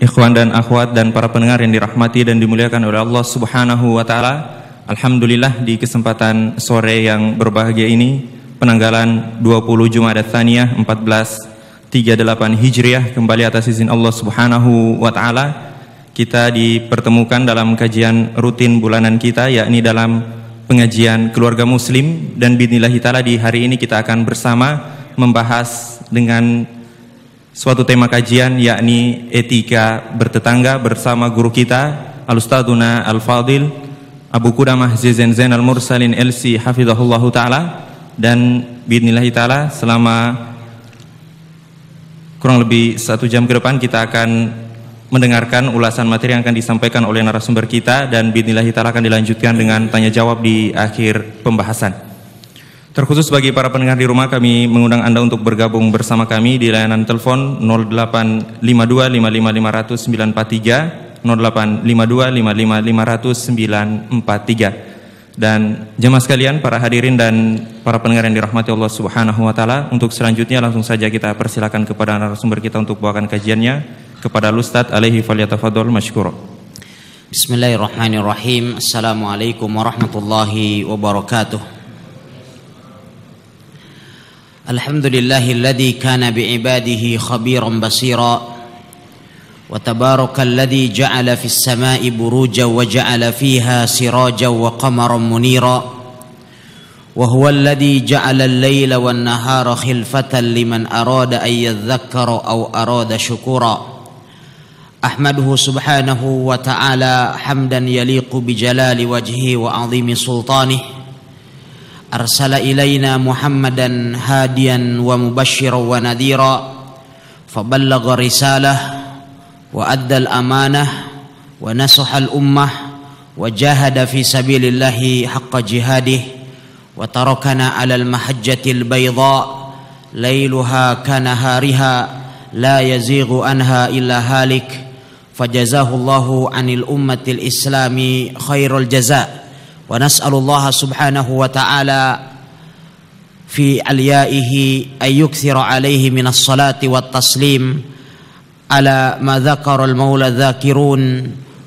Ikhwan dan akhwat dan para pendengar yang dirahmati dan dimuliakan oleh Allah Subhanahu wa taala. Alhamdulillah di kesempatan sore yang berbahagia ini penanggalan 20 Jumadat Tsaniyah 1438 Hijriah kembali atas izin Allah Subhanahu wa taala kita dipertemukan dalam kajian rutin bulanan kita yakni dalam pengajian keluarga muslim dan binillahi taala di hari ini kita akan bersama membahas dengan suatu tema kajian yakni etika bertetangga bersama guru kita Alustaduna ustaduna Al-Fadil Abu Kudamah Zizan Zain Al-Mursalin LC Hafizahullah Ta'ala dan Bidnillahi Ta'ala selama kurang lebih satu jam ke depan kita akan mendengarkan ulasan materi yang akan disampaikan oleh narasumber kita dan Bidnillahi Ta'ala akan dilanjutkan dengan tanya jawab di akhir pembahasan. Terkhusus bagi para pendengar di rumah kami mengundang Anda untuk bergabung bersama kami di layanan telepon 085255500943 085255500943 dan jemaah sekalian para hadirin dan para pendengar yang dirahmati Allah Subhanahu wa taala untuk selanjutnya langsung saja kita persilakan kepada narasumber kita untuk bawakan kajiannya kepada Ustaz alaihi falyatafadhol Mashkuro. Bismillahirrahmanirrahim. Assalamualaikum warahmatullahi wabarakatuh. الحمد لله الذي كان بعباده خبيرا بصيرا وتبارك الذي جعل في السماء بروجا وجعل فيها سراجا وقمرا منيرا وهو الذي جعل الليل والنهار خلفة لمن أراد أن يذكر أو أراد شكورا أحمده سبحانه وتعالى حمدا يليق بجلال وجهه وعظيم سلطانه ارسل الينا محمدا هاديا ومبشرا ونذيرا فبلغ رساله وادى الامانه ونصح الامه وجاهد في سبيل الله حق جهاده وتركنا على المحجه البيضاء ليلها كنهارها لا يزيغ عنها الا هالك فجزاه الله عن الامه الاسلام خير الجزاء ونسأل الله سبحانه وتعالى في عليائه أن يكثر عليه من الصلاة والتسليم على ما ذكر المولى الذاكرون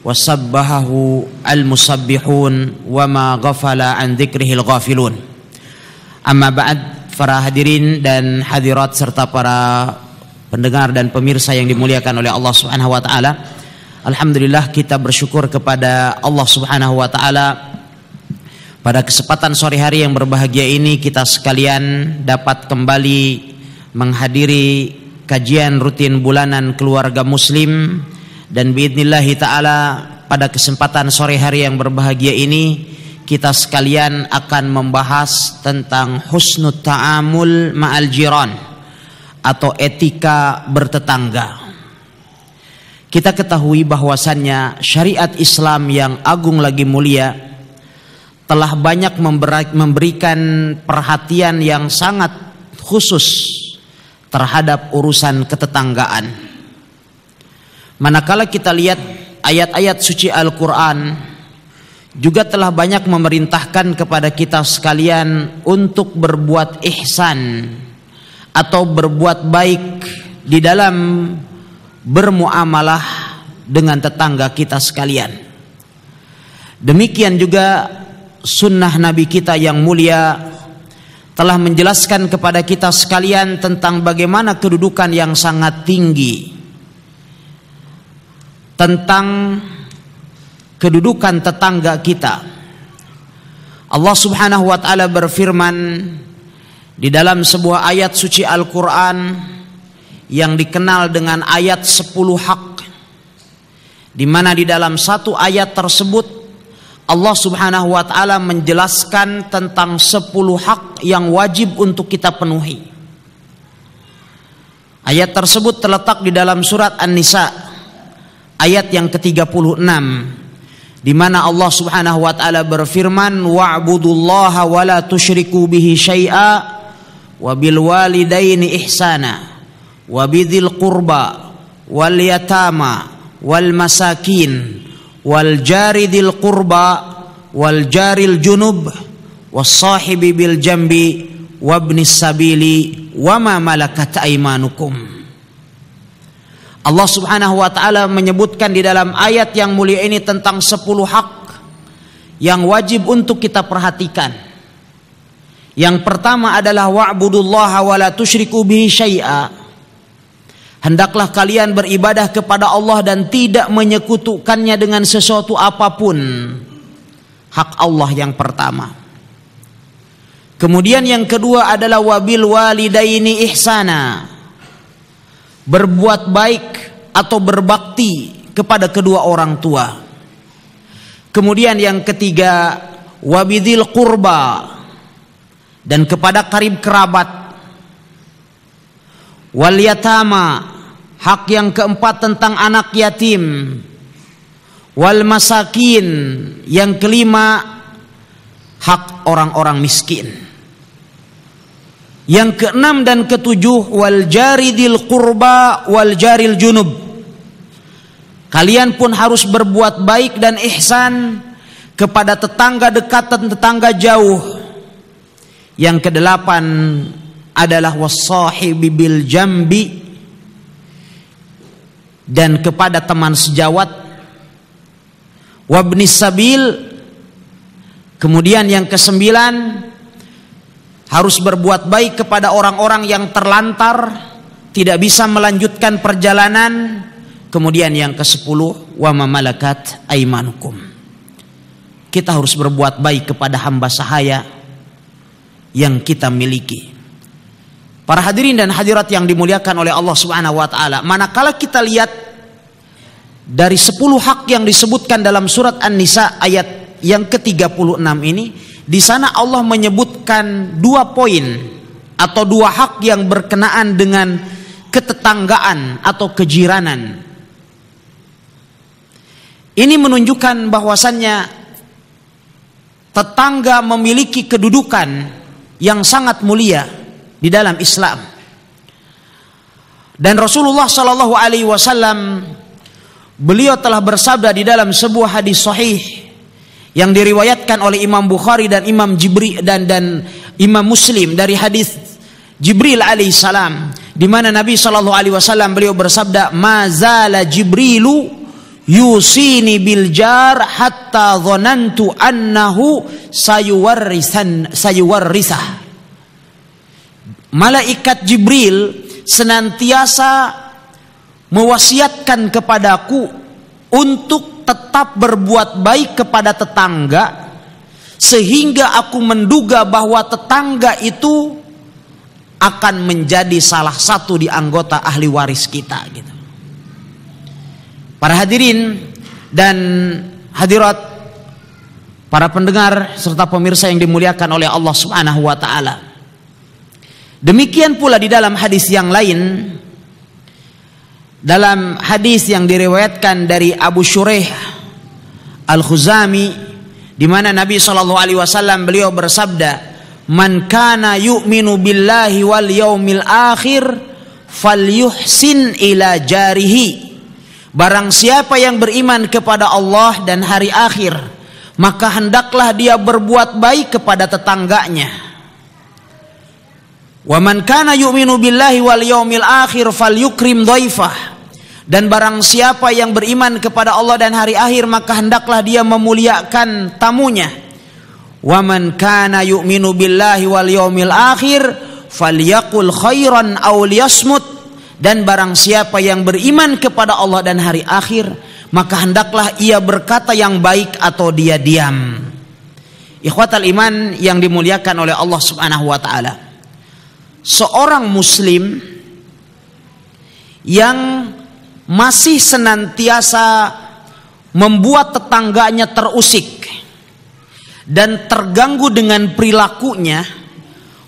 وسبحه المسبحون وما غفل عن ذكره الغافلون أما بعد para hadirin dan hadirat serta para pendengar dan pemirsa yang dimuliakan oleh Allah Subhanahu wa taala. Alhamdulillah kita bersyukur kepada Allah Subhanahu wa taala pada kesempatan sore hari yang berbahagia ini kita sekalian dapat kembali menghadiri kajian rutin bulanan keluarga muslim dan biidnillahi ta'ala pada kesempatan sore hari yang berbahagia ini kita sekalian akan membahas tentang husnul ta'amul ma'al jiran atau etika bertetangga. Kita ketahui bahwasannya syariat Islam yang agung lagi mulia telah banyak memberikan perhatian yang sangat khusus terhadap urusan ketetanggaan. Manakala kita lihat ayat-ayat suci Al-Quran juga telah banyak memerintahkan kepada kita sekalian untuk berbuat ihsan atau berbuat baik di dalam bermuamalah dengan tetangga kita sekalian. Demikian juga sunnah Nabi kita yang mulia telah menjelaskan kepada kita sekalian tentang bagaimana kedudukan yang sangat tinggi tentang kedudukan tetangga kita. Allah Subhanahu wa taala berfirman di dalam sebuah ayat suci Al-Qur'an yang dikenal dengan ayat 10 hak di mana di dalam satu ayat tersebut Allah Subhanahu wa taala menjelaskan tentang 10 hak yang wajib untuk kita penuhi. Ayat tersebut terletak di dalam surat An-Nisa ayat yang ke-36 di mana Allah Subhanahu wa taala berfirman wa'budullaha wa la tusyriku bihi syai'a wa bil walidaini ihsana wa bidzil qurba wal yatama wal masakin wal jari dzil qurba wal jaril junub was sahibi bil jambi wabni sabili wama malakat aimanukum Allah Subhanahu wa taala menyebutkan di dalam ayat yang mulia ini tentang sepuluh hak yang wajib untuk kita perhatikan. Yang pertama adalah wa'budullaha wa la tusyriku bihi syai'a. Hendaklah kalian beribadah kepada Allah dan tidak menyekutukannya dengan sesuatu apapun. Hak Allah yang pertama. Kemudian yang kedua adalah wabil walidaini ihsana. Berbuat baik atau berbakti kepada kedua orang tua. Kemudian yang ketiga wabidil kurba dan kepada karib kerabat wal yatama Hak yang keempat tentang anak yatim. Wal masakin. Yang kelima hak orang-orang miskin. Yang keenam dan ketujuh wal jari kurba wal jaril junub. Kalian pun harus berbuat baik dan ihsan kepada tetangga dekat dan tetangga jauh. Yang kedelapan adalah wasahibi bil jambi dan kepada teman sejawat wabnis sabil kemudian yang kesembilan harus berbuat baik kepada orang-orang yang terlantar tidak bisa melanjutkan perjalanan kemudian yang kesepuluh wama mamalakat aimanukum kita harus berbuat baik kepada hamba sahaya yang kita miliki Para hadirin dan hadirat yang dimuliakan oleh Allah Subhanahu wa taala, manakala kita lihat dari 10 hak yang disebutkan dalam surat An-Nisa ayat yang ke-36 ini, di sana Allah menyebutkan dua poin atau dua hak yang berkenaan dengan ketetanggaan atau kejiranan. Ini menunjukkan bahwasannya tetangga memiliki kedudukan yang sangat mulia di dalam Islam. Dan Rasulullah Shallallahu Alaihi Wasallam beliau telah bersabda di dalam sebuah hadis sahih yang diriwayatkan oleh Imam Bukhari dan Imam Jibri dan dan Imam Muslim dari hadis Jibril alaihissalam di mana Nabi Shallallahu alaihi wasallam beliau bersabda mazala Jibrilu yusini biljar hatta dhanantu annahu sayuwarisan sayuwarrisah malaikat Jibril senantiasa mewasiatkan kepadaku untuk tetap berbuat baik kepada tetangga sehingga aku menduga bahwa tetangga itu akan menjadi salah satu di anggota ahli waris kita gitu. Para hadirin dan hadirat para pendengar serta pemirsa yang dimuliakan oleh Allah Subhanahu wa taala. Demikian pula di dalam hadis yang lain dalam hadis yang diriwayatkan dari Abu Shureh Al-Khuzami di mana Nabi Shallallahu alaihi wasallam beliau bersabda man kana yu'minu billahi wal yaumil akhir yuhsin ila jarihi barang siapa yang beriman kepada Allah dan hari akhir maka hendaklah dia berbuat baik kepada tetangganya Wa man kana yu'minu billahi wal yaumil akhir falyukrim dhaifah. Dan barang siapa yang beriman kepada Allah dan hari akhir maka hendaklah dia memuliakan tamunya. Wa man kana yu'minu billahi wal yaumil akhir falyaqul khairan aw liyasmut. Dan barang siapa yang beriman kepada Allah dan hari akhir maka hendaklah ia berkata yang baik atau dia diam. Ikhwatal iman yang dimuliakan oleh Allah Subhanahu wa taala seorang muslim yang masih senantiasa membuat tetangganya terusik dan terganggu dengan perilakunya,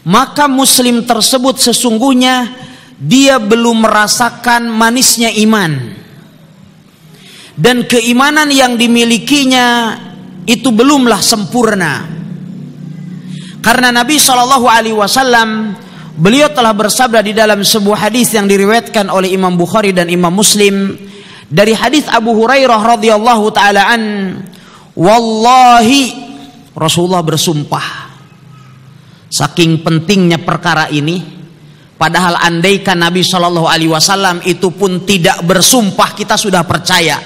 maka muslim tersebut sesungguhnya dia belum merasakan manisnya iman. Dan keimanan yang dimilikinya itu belumlah sempurna. Karena Nabi Shallallahu alaihi wasallam Beliau telah bersabda di dalam sebuah hadis yang diriwayatkan oleh Imam Bukhari dan Imam Muslim dari hadis Abu Hurairah radhiyallahu taala an wallahi Rasulullah bersumpah saking pentingnya perkara ini padahal andaikan Nabi Shallallahu alaihi wasallam itu pun tidak bersumpah kita sudah percaya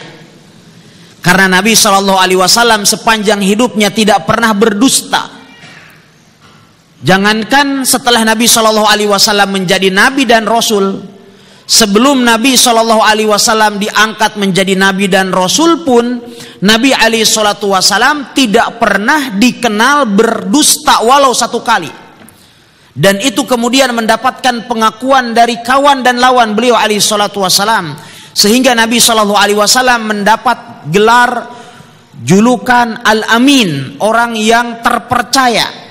karena Nabi Shallallahu alaihi wasallam sepanjang hidupnya tidak pernah berdusta Jangankan setelah Nabi Shallallahu Alaihi Wasallam menjadi Nabi dan Rasul, sebelum Nabi Shallallahu Alaihi Wasallam diangkat menjadi Nabi dan Rasul pun, Nabi Ali Shallallahu Wasallam tidak pernah dikenal berdusta walau satu kali. Dan itu kemudian mendapatkan pengakuan dari kawan dan lawan beliau Ali Shallallahu Wasallam, sehingga Nabi Shallallahu Alaihi Wasallam mendapat gelar julukan Al Amin, orang yang terpercaya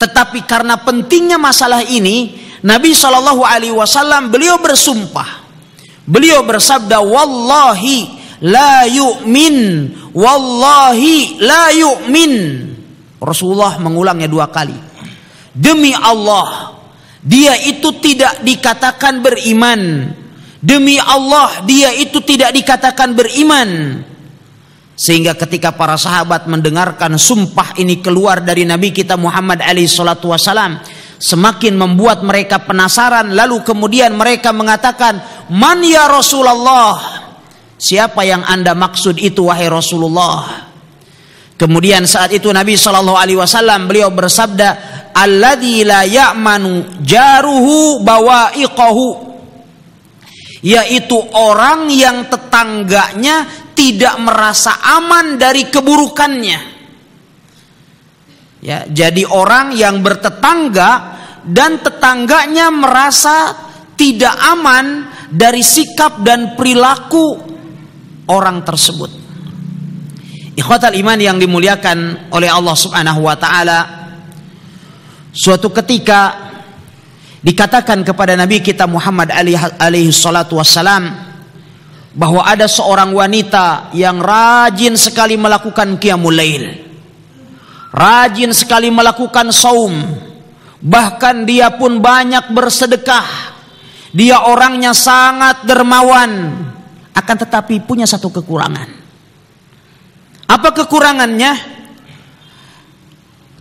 tetapi karena pentingnya masalah ini, Nabi Shallallahu Alaihi Wasallam beliau bersumpah, beliau bersabda, wallahi la yu'min, wallahi la yu'min. Rasulullah mengulangnya dua kali. Demi Allah, dia itu tidak dikatakan beriman. Demi Allah, dia itu tidak dikatakan beriman. Sehingga ketika para sahabat mendengarkan sumpah ini keluar dari Nabi kita Muhammad alaihi salatu wasalam. Semakin membuat mereka penasaran. Lalu kemudian mereka mengatakan. Man ya Rasulullah. Siapa yang anda maksud itu wahai Rasulullah. Kemudian saat itu Nabi Shallallahu Alaihi Wasallam beliau bersabda, Alladhi la ya'manu jaruhu bawa'iqahu. Yaitu orang yang tetangganya tidak merasa aman dari keburukannya. Ya, jadi orang yang bertetangga dan tetangganya merasa tidak aman dari sikap dan perilaku orang tersebut. Ikhwatal iman yang dimuliakan oleh Allah Subhanahu wa taala suatu ketika dikatakan kepada Nabi kita Muhammad alaihi salatu wassalam bahwa ada seorang wanita yang rajin sekali melakukan qiyamul lail. Rajin sekali melakukan saum. Bahkan dia pun banyak bersedekah. Dia orangnya sangat dermawan, akan tetapi punya satu kekurangan. Apa kekurangannya?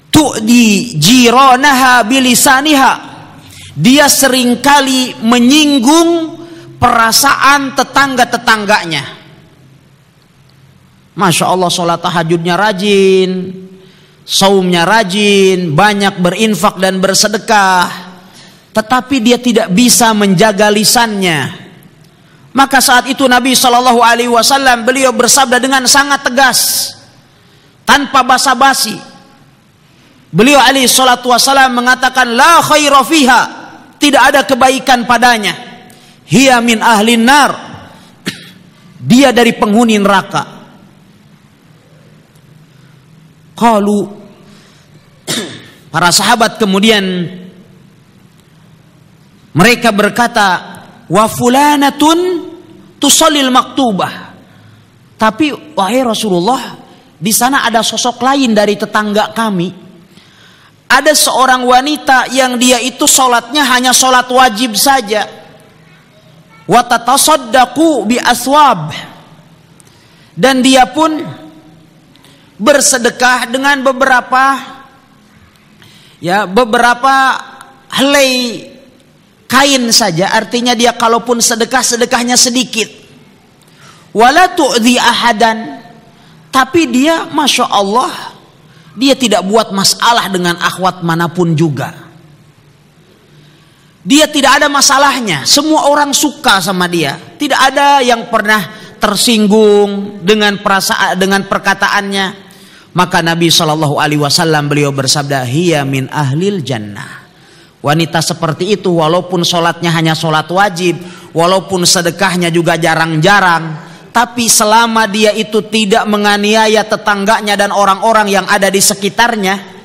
Tu'di jiranaha bilisaniha. Dia seringkali menyinggung perasaan tetangga-tetangganya. Masya Allah sholat tahajudnya rajin, saumnya rajin, banyak berinfak dan bersedekah. Tetapi dia tidak bisa menjaga lisannya. Maka saat itu Nabi Shallallahu Alaihi Wasallam beliau bersabda dengan sangat tegas, tanpa basa-basi. Beliau Ali Shallallahu wasallam mengatakan la khairafiha. tidak ada kebaikan padanya hiya min ahli nar dia dari penghuni neraka qalu para sahabat kemudian mereka berkata wa fulanatun tusallil maktubah tapi wahai Rasulullah di sana ada sosok lain dari tetangga kami ada seorang wanita yang dia itu sholatnya hanya sholat wajib saja wa bi aswab dan dia pun bersedekah dengan beberapa ya beberapa helai kain saja artinya dia kalaupun sedekah sedekahnya sedikit wala tu'zi ahadan tapi dia masya Allah dia tidak buat masalah dengan akhwat manapun juga dia tidak ada masalahnya, semua orang suka sama dia. Tidak ada yang pernah tersinggung dengan perasaan dengan perkataannya. Maka Nabi Shallallahu alaihi wasallam beliau bersabda, Hia min ahlil jannah." Wanita seperti itu walaupun sholatnya hanya sholat wajib, walaupun sedekahnya juga jarang-jarang, tapi selama dia itu tidak menganiaya tetangganya dan orang-orang yang ada di sekitarnya,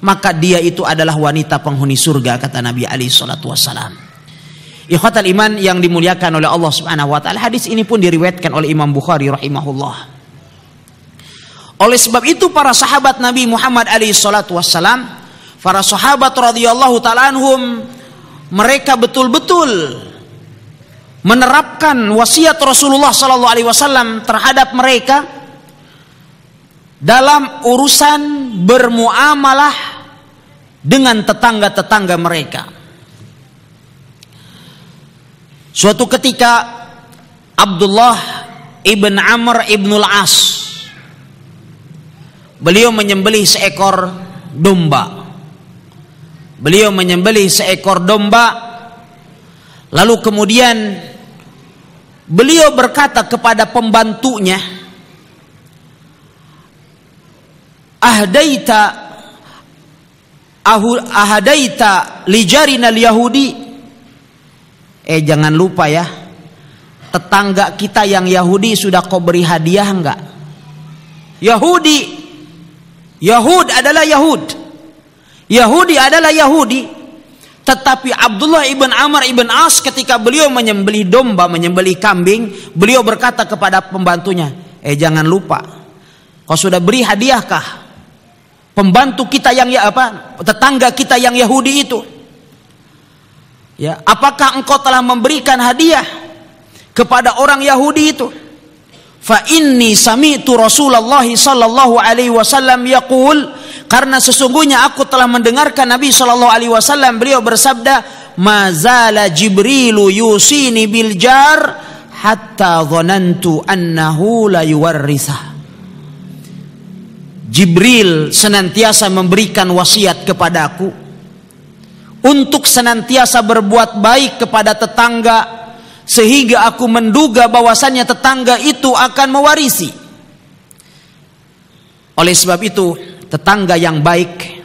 maka dia itu adalah wanita penghuni surga kata Nabi Ali salatu Wasallam. Ikhwatul iman yang dimuliakan oleh Allah Subhanahu wa taala. Hadis ini pun diriwayatkan oleh Imam Bukhari rahimahullah. Oleh sebab itu para sahabat Nabi Muhammad Ali salatu wasallam para sahabat radhiyallahu taala mereka betul-betul menerapkan wasiat Rasulullah sallallahu alaihi wasallam terhadap mereka dalam urusan bermuamalah dengan tetangga-tetangga mereka. Suatu ketika Abdullah ibn Amr ibn al-As beliau menyembelih seekor domba. Beliau menyembelih seekor domba lalu kemudian beliau berkata kepada pembantunya ahdaita ahu, ahadaita lijarina yahudi eh jangan lupa ya tetangga kita yang Yahudi sudah kau beri hadiah enggak Yahudi Yahud adalah Yahud Yahudi adalah Yahudi tetapi Abdullah ibn Amr ibn As ketika beliau menyembeli domba, menyembeli kambing, beliau berkata kepada pembantunya, eh jangan lupa, kau sudah beri hadiahkah pembantu kita yang ya apa tetangga kita yang Yahudi itu ya apakah engkau telah memberikan hadiah kepada orang Yahudi itu fa inni sami'tu Rasulullah sallallahu alaihi wasallam yaqul karena sesungguhnya aku telah mendengarkan Nabi sallallahu alaihi wasallam beliau bersabda mazala jibrilu yusini bil jar hatta dhanantu annahu la yuwarrisah Jibril senantiasa memberikan wasiat kepadaku untuk senantiasa berbuat baik kepada tetangga sehingga aku menduga bahwasannya tetangga itu akan mewarisi. Oleh sebab itu, tetangga yang baik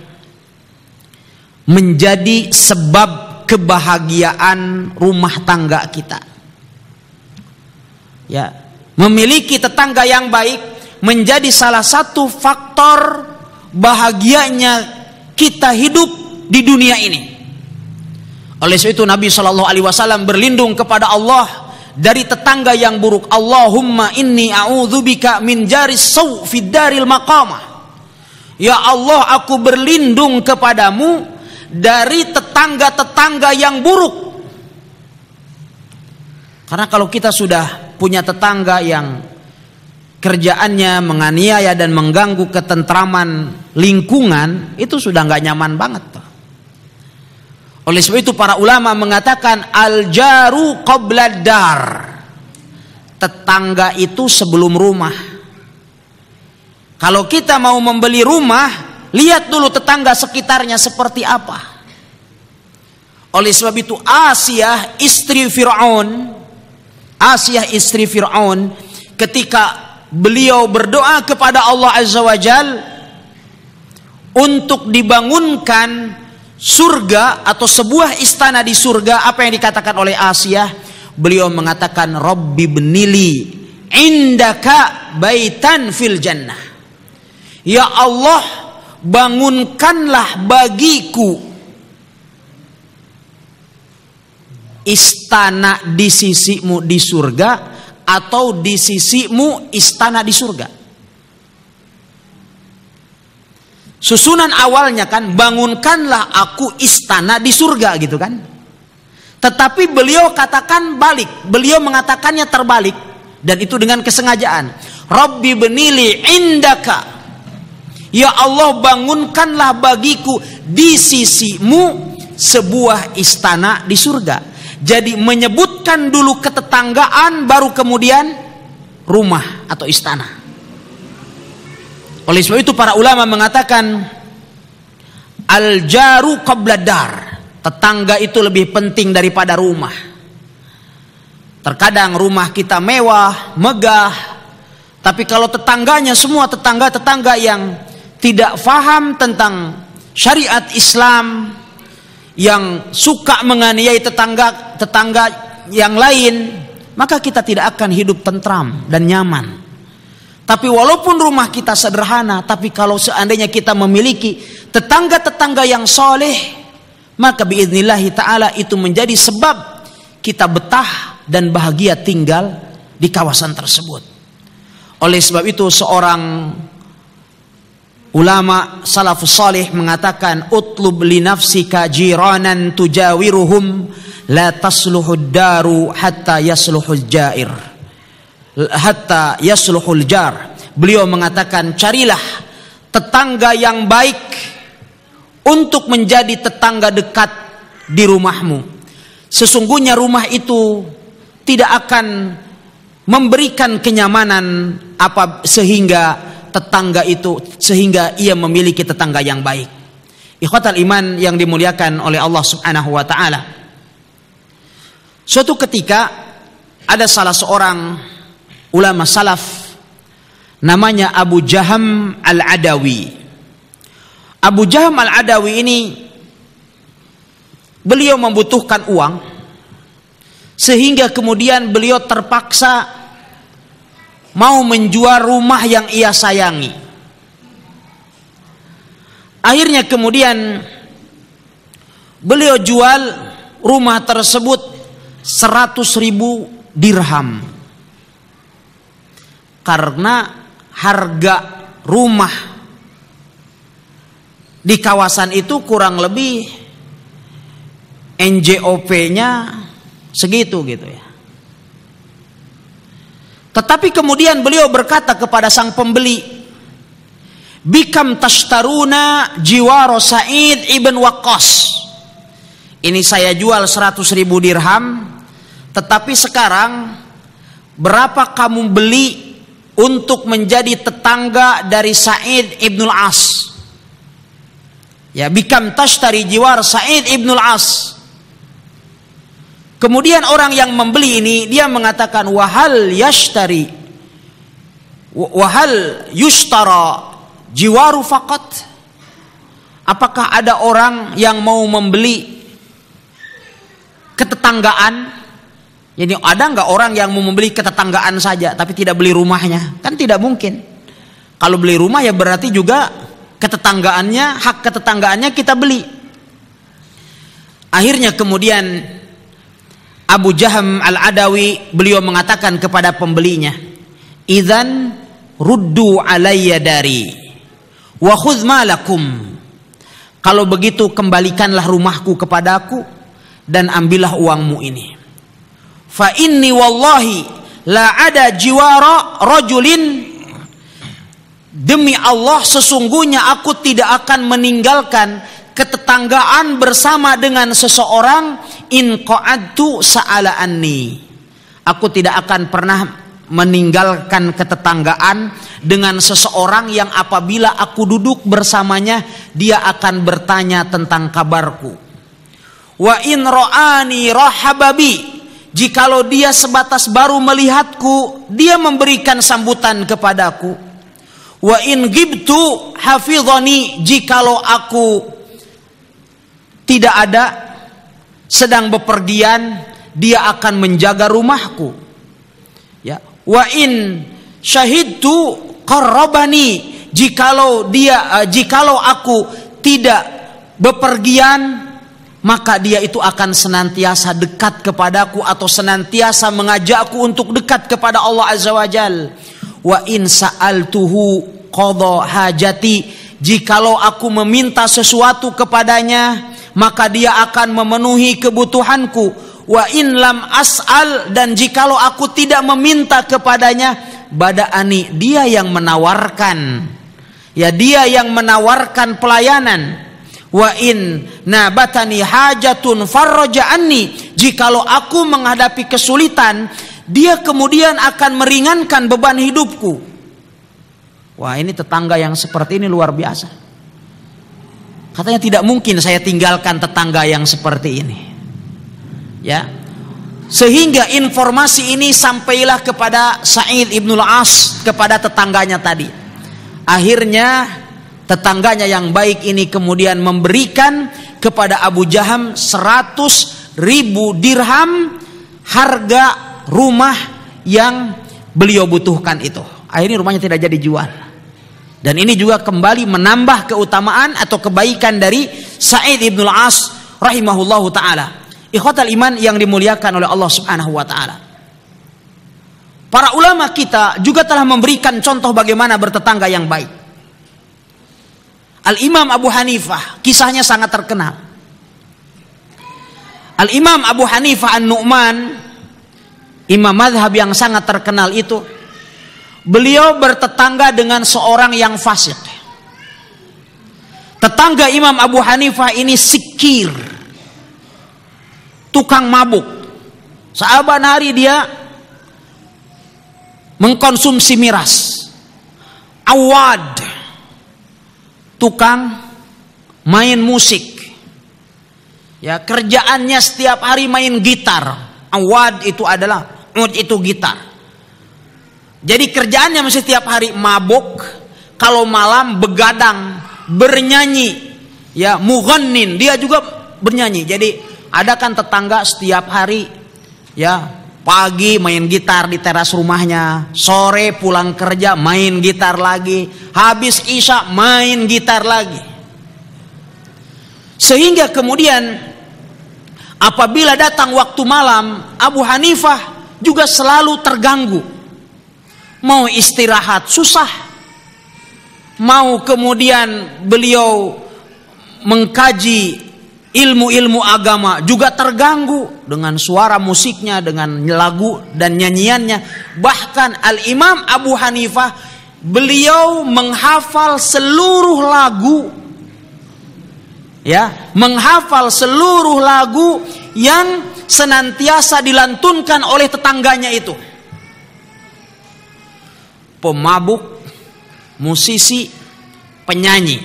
menjadi sebab kebahagiaan rumah tangga kita. Ya, memiliki tetangga yang baik menjadi salah satu faktor bahagianya kita hidup di dunia ini. Oleh sebab itu Nabi Shallallahu Alaihi Wasallam berlindung kepada Allah dari tetangga yang buruk. Allahumma inni a'udzubika min jaris sau fidaril Ya Allah, aku berlindung kepadamu dari tetangga-tetangga yang buruk. Karena kalau kita sudah punya tetangga yang kerjaannya menganiaya dan mengganggu ketentraman lingkungan itu sudah nggak nyaman banget tuh. Oleh sebab itu para ulama mengatakan al jaru qabla Tetangga itu sebelum rumah. Kalau kita mau membeli rumah, lihat dulu tetangga sekitarnya seperti apa. Oleh sebab itu Asia istri Fir'aun Asia istri Fir'aun ketika beliau berdoa kepada Allah Azza wa Jal untuk dibangunkan surga atau sebuah istana di surga apa yang dikatakan oleh Asia beliau mengatakan Robbi benili indaka baitan fil jannah ya Allah bangunkanlah bagiku istana di sisimu di surga atau di sisimu istana di surga. Susunan awalnya kan bangunkanlah aku istana di surga gitu kan. Tetapi beliau katakan balik, beliau mengatakannya terbalik dan itu dengan kesengajaan. Rabbi benili indaka. Ya Allah bangunkanlah bagiku di sisimu sebuah istana di surga. Jadi menyebutkan dulu ketetanggaan baru kemudian rumah atau istana. Oleh sebab itu para ulama mengatakan al jaru qabla Tetangga itu lebih penting daripada rumah. Terkadang rumah kita mewah, megah, tapi kalau tetangganya semua tetangga-tetangga yang tidak faham tentang syariat Islam, yang suka menganiaya tetangga tetangga yang lain, maka kita tidak akan hidup tentram dan nyaman. Tapi walaupun rumah kita sederhana, tapi kalau seandainya kita memiliki tetangga-tetangga yang soleh, maka biiznillahi ta'ala itu menjadi sebab kita betah dan bahagia tinggal di kawasan tersebut. Oleh sebab itu seorang Ulama salafus salih mengatakan utlub li nafsika jiranan tujawiruhum la tasluhud daru hatta yasluhul jair hatta yasluhul jar. Beliau mengatakan carilah tetangga yang baik untuk menjadi tetangga dekat di rumahmu. Sesungguhnya rumah itu tidak akan memberikan kenyamanan apa sehingga tetangga itu sehingga ia memiliki tetangga yang baik. Ikhwatal iman yang dimuliakan oleh Allah Subhanahu wa taala. Suatu ketika ada salah seorang ulama salaf namanya Abu Jaham Al-Adawi. Abu Jaham Al-Adawi ini beliau membutuhkan uang sehingga kemudian beliau terpaksa mau menjual rumah yang ia sayangi. Akhirnya kemudian beliau jual rumah tersebut 100 ribu dirham. Karena harga rumah di kawasan itu kurang lebih NJOP-nya segitu gitu ya. Tetapi kemudian beliau berkata kepada sang pembeli, Bikam tashtaruna jiwaro Sa'id ibn Wakos. Ini saya jual 100 ribu dirham, tetapi sekarang berapa kamu beli untuk menjadi tetangga dari Sa'id ibn As? Ya, bikam tashtari jiwar Sa'id ibn As. Kemudian orang yang membeli ini dia mengatakan wahal yashtari wahal yustara jiwaru faqat Apakah ada orang yang mau membeli ketetanggaan? Jadi ada nggak orang yang mau membeli ketetanggaan saja tapi tidak beli rumahnya? Kan tidak mungkin. Kalau beli rumah ya berarti juga ketetanggaannya, hak ketetanggaannya kita beli. Akhirnya kemudian Abu Jaham Al-Adawi beliau mengatakan kepada pembelinya, "Idzan ruddu alayya dari wa lakum malakum." Kalau begitu kembalikanlah rumahku kepadaku dan ambillah uangmu ini. Fa inni wallahi la ada jiwara rojulin Demi Allah sesungguhnya aku tidak akan meninggalkan ketetanggaan bersama dengan seseorang in qa'adtu sa'ala anni. Aku tidak akan pernah meninggalkan ketetanggaan dengan seseorang yang apabila aku duduk bersamanya dia akan bertanya tentang kabarku. Wa in ra'ani rahababi. Jikalau dia sebatas baru melihatku, dia memberikan sambutan kepadaku. Wa in gibtu hafizani jikalau aku tidak ada sedang bepergian dia akan menjaga rumahku ya wa in syahidtu qarrabani jikalau dia uh, jikalau aku tidak bepergian maka dia itu akan senantiasa dekat kepadaku atau senantiasa mengajakku untuk dekat kepada Allah azza wajal wa in sa'altuhu qadha hajati jikalau aku meminta sesuatu kepadanya maka dia akan memenuhi kebutuhanku wa in lam as'al dan jikalau aku tidak meminta kepadanya badaani dia yang menawarkan ya dia yang menawarkan pelayanan wa in nabatani hajatun farraja'anni jikalau aku menghadapi kesulitan dia kemudian akan meringankan beban hidupku wah ini tetangga yang seperti ini luar biasa Katanya tidak mungkin saya tinggalkan tetangga yang seperti ini. Ya. Sehingga informasi ini sampailah kepada Sa'id Ibnul As kepada tetangganya tadi. Akhirnya tetangganya yang baik ini kemudian memberikan kepada Abu Jaham 100 ribu dirham harga rumah yang beliau butuhkan itu. Akhirnya rumahnya tidak jadi jual. Dan ini juga kembali menambah keutamaan atau kebaikan dari Sa'id ibn al-As rahimahullahu taala. Ikhwatal iman yang dimuliakan oleh Allah Subhanahu wa taala. Para ulama kita juga telah memberikan contoh bagaimana bertetangga yang baik. Al-Imam Abu Hanifah, kisahnya sangat terkenal. Al-Imam Abu Hanifah An-Nu'man, imam madhab yang sangat terkenal itu Beliau bertetangga dengan seorang yang fasik. Tetangga Imam Abu Hanifah ini sikir. Tukang mabuk. Sahabat hari dia mengkonsumsi miras. Awad. Tukang main musik. Ya, kerjaannya setiap hari main gitar. Awad itu adalah ud itu gitar. Jadi kerjaannya mesti setiap hari mabuk, kalau malam begadang, bernyanyi, ya mughannin, dia juga bernyanyi. Jadi ada kan tetangga setiap hari ya pagi main gitar di teras rumahnya, sore pulang kerja main gitar lagi, habis isya main gitar lagi. Sehingga kemudian Apabila datang waktu malam, Abu Hanifah juga selalu terganggu mau istirahat susah mau kemudian beliau mengkaji ilmu-ilmu agama juga terganggu dengan suara musiknya dengan lagu dan nyanyiannya bahkan al-imam Abu Hanifah beliau menghafal seluruh lagu ya menghafal seluruh lagu yang senantiasa dilantunkan oleh tetangganya itu pemabuk, musisi, penyanyi.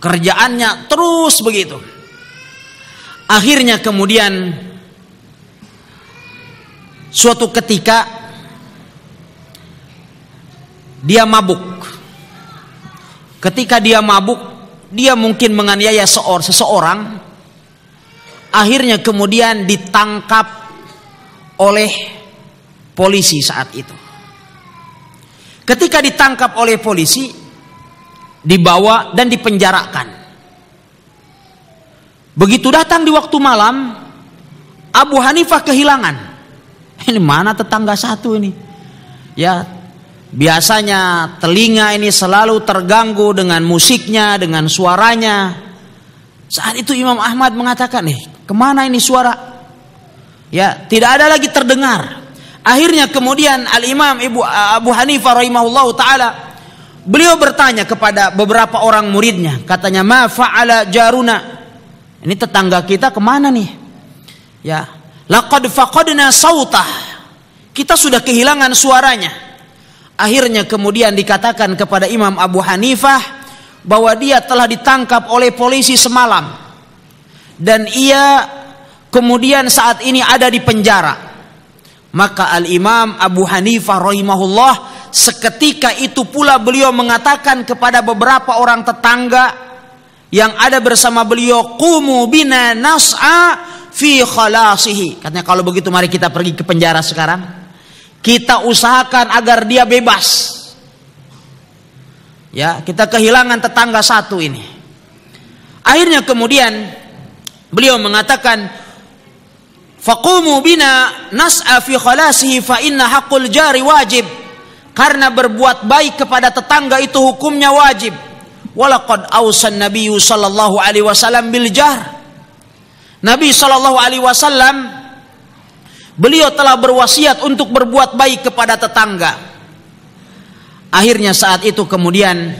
Kerjaannya terus begitu. Akhirnya kemudian suatu ketika dia mabuk. Ketika dia mabuk, dia mungkin menganiaya seseorang. Akhirnya kemudian ditangkap oleh polisi saat itu. Ketika ditangkap oleh polisi, dibawa dan dipenjarakan. Begitu datang di waktu malam, Abu Hanifah kehilangan. Ini mana tetangga satu ini? Ya, biasanya telinga ini selalu terganggu dengan musiknya, dengan suaranya. Saat itu Imam Ahmad mengatakan, nih, eh, kemana ini suara?" Ya, tidak ada lagi terdengar. Akhirnya kemudian Al-Imam Ibu eh, Abu Hanifah rahimahullahu taala beliau bertanya kepada beberapa orang muridnya, katanya, "Ma fa'ala jaruna?" Ini tetangga kita kemana nih? Ya, laqad faqadna sautah. Kita sudah kehilangan suaranya. Akhirnya kemudian dikatakan kepada Imam Abu Hanifah bahwa dia telah ditangkap oleh polisi semalam dan ia kemudian saat ini ada di penjara. Maka Al-Imam Abu Hanifah rahimahullah seketika itu pula beliau mengatakan kepada beberapa orang tetangga yang ada bersama beliau, "Qumu bina nas'a fi khalasihi." Katanya kalau begitu mari kita pergi ke penjara sekarang. Kita usahakan agar dia bebas. Ya, kita kehilangan tetangga satu ini. Akhirnya kemudian beliau mengatakan, Faqumu bina nas'a fi khalasihi fa inna haqqul jari wajib. Karena berbuat baik kepada tetangga itu hukumnya wajib. Walaqad ausan Nabi sallallahu alaihi wasallam bil jar Nabi sallallahu alaihi wasallam beliau telah berwasiat untuk berbuat baik kepada tetangga. Akhirnya saat itu kemudian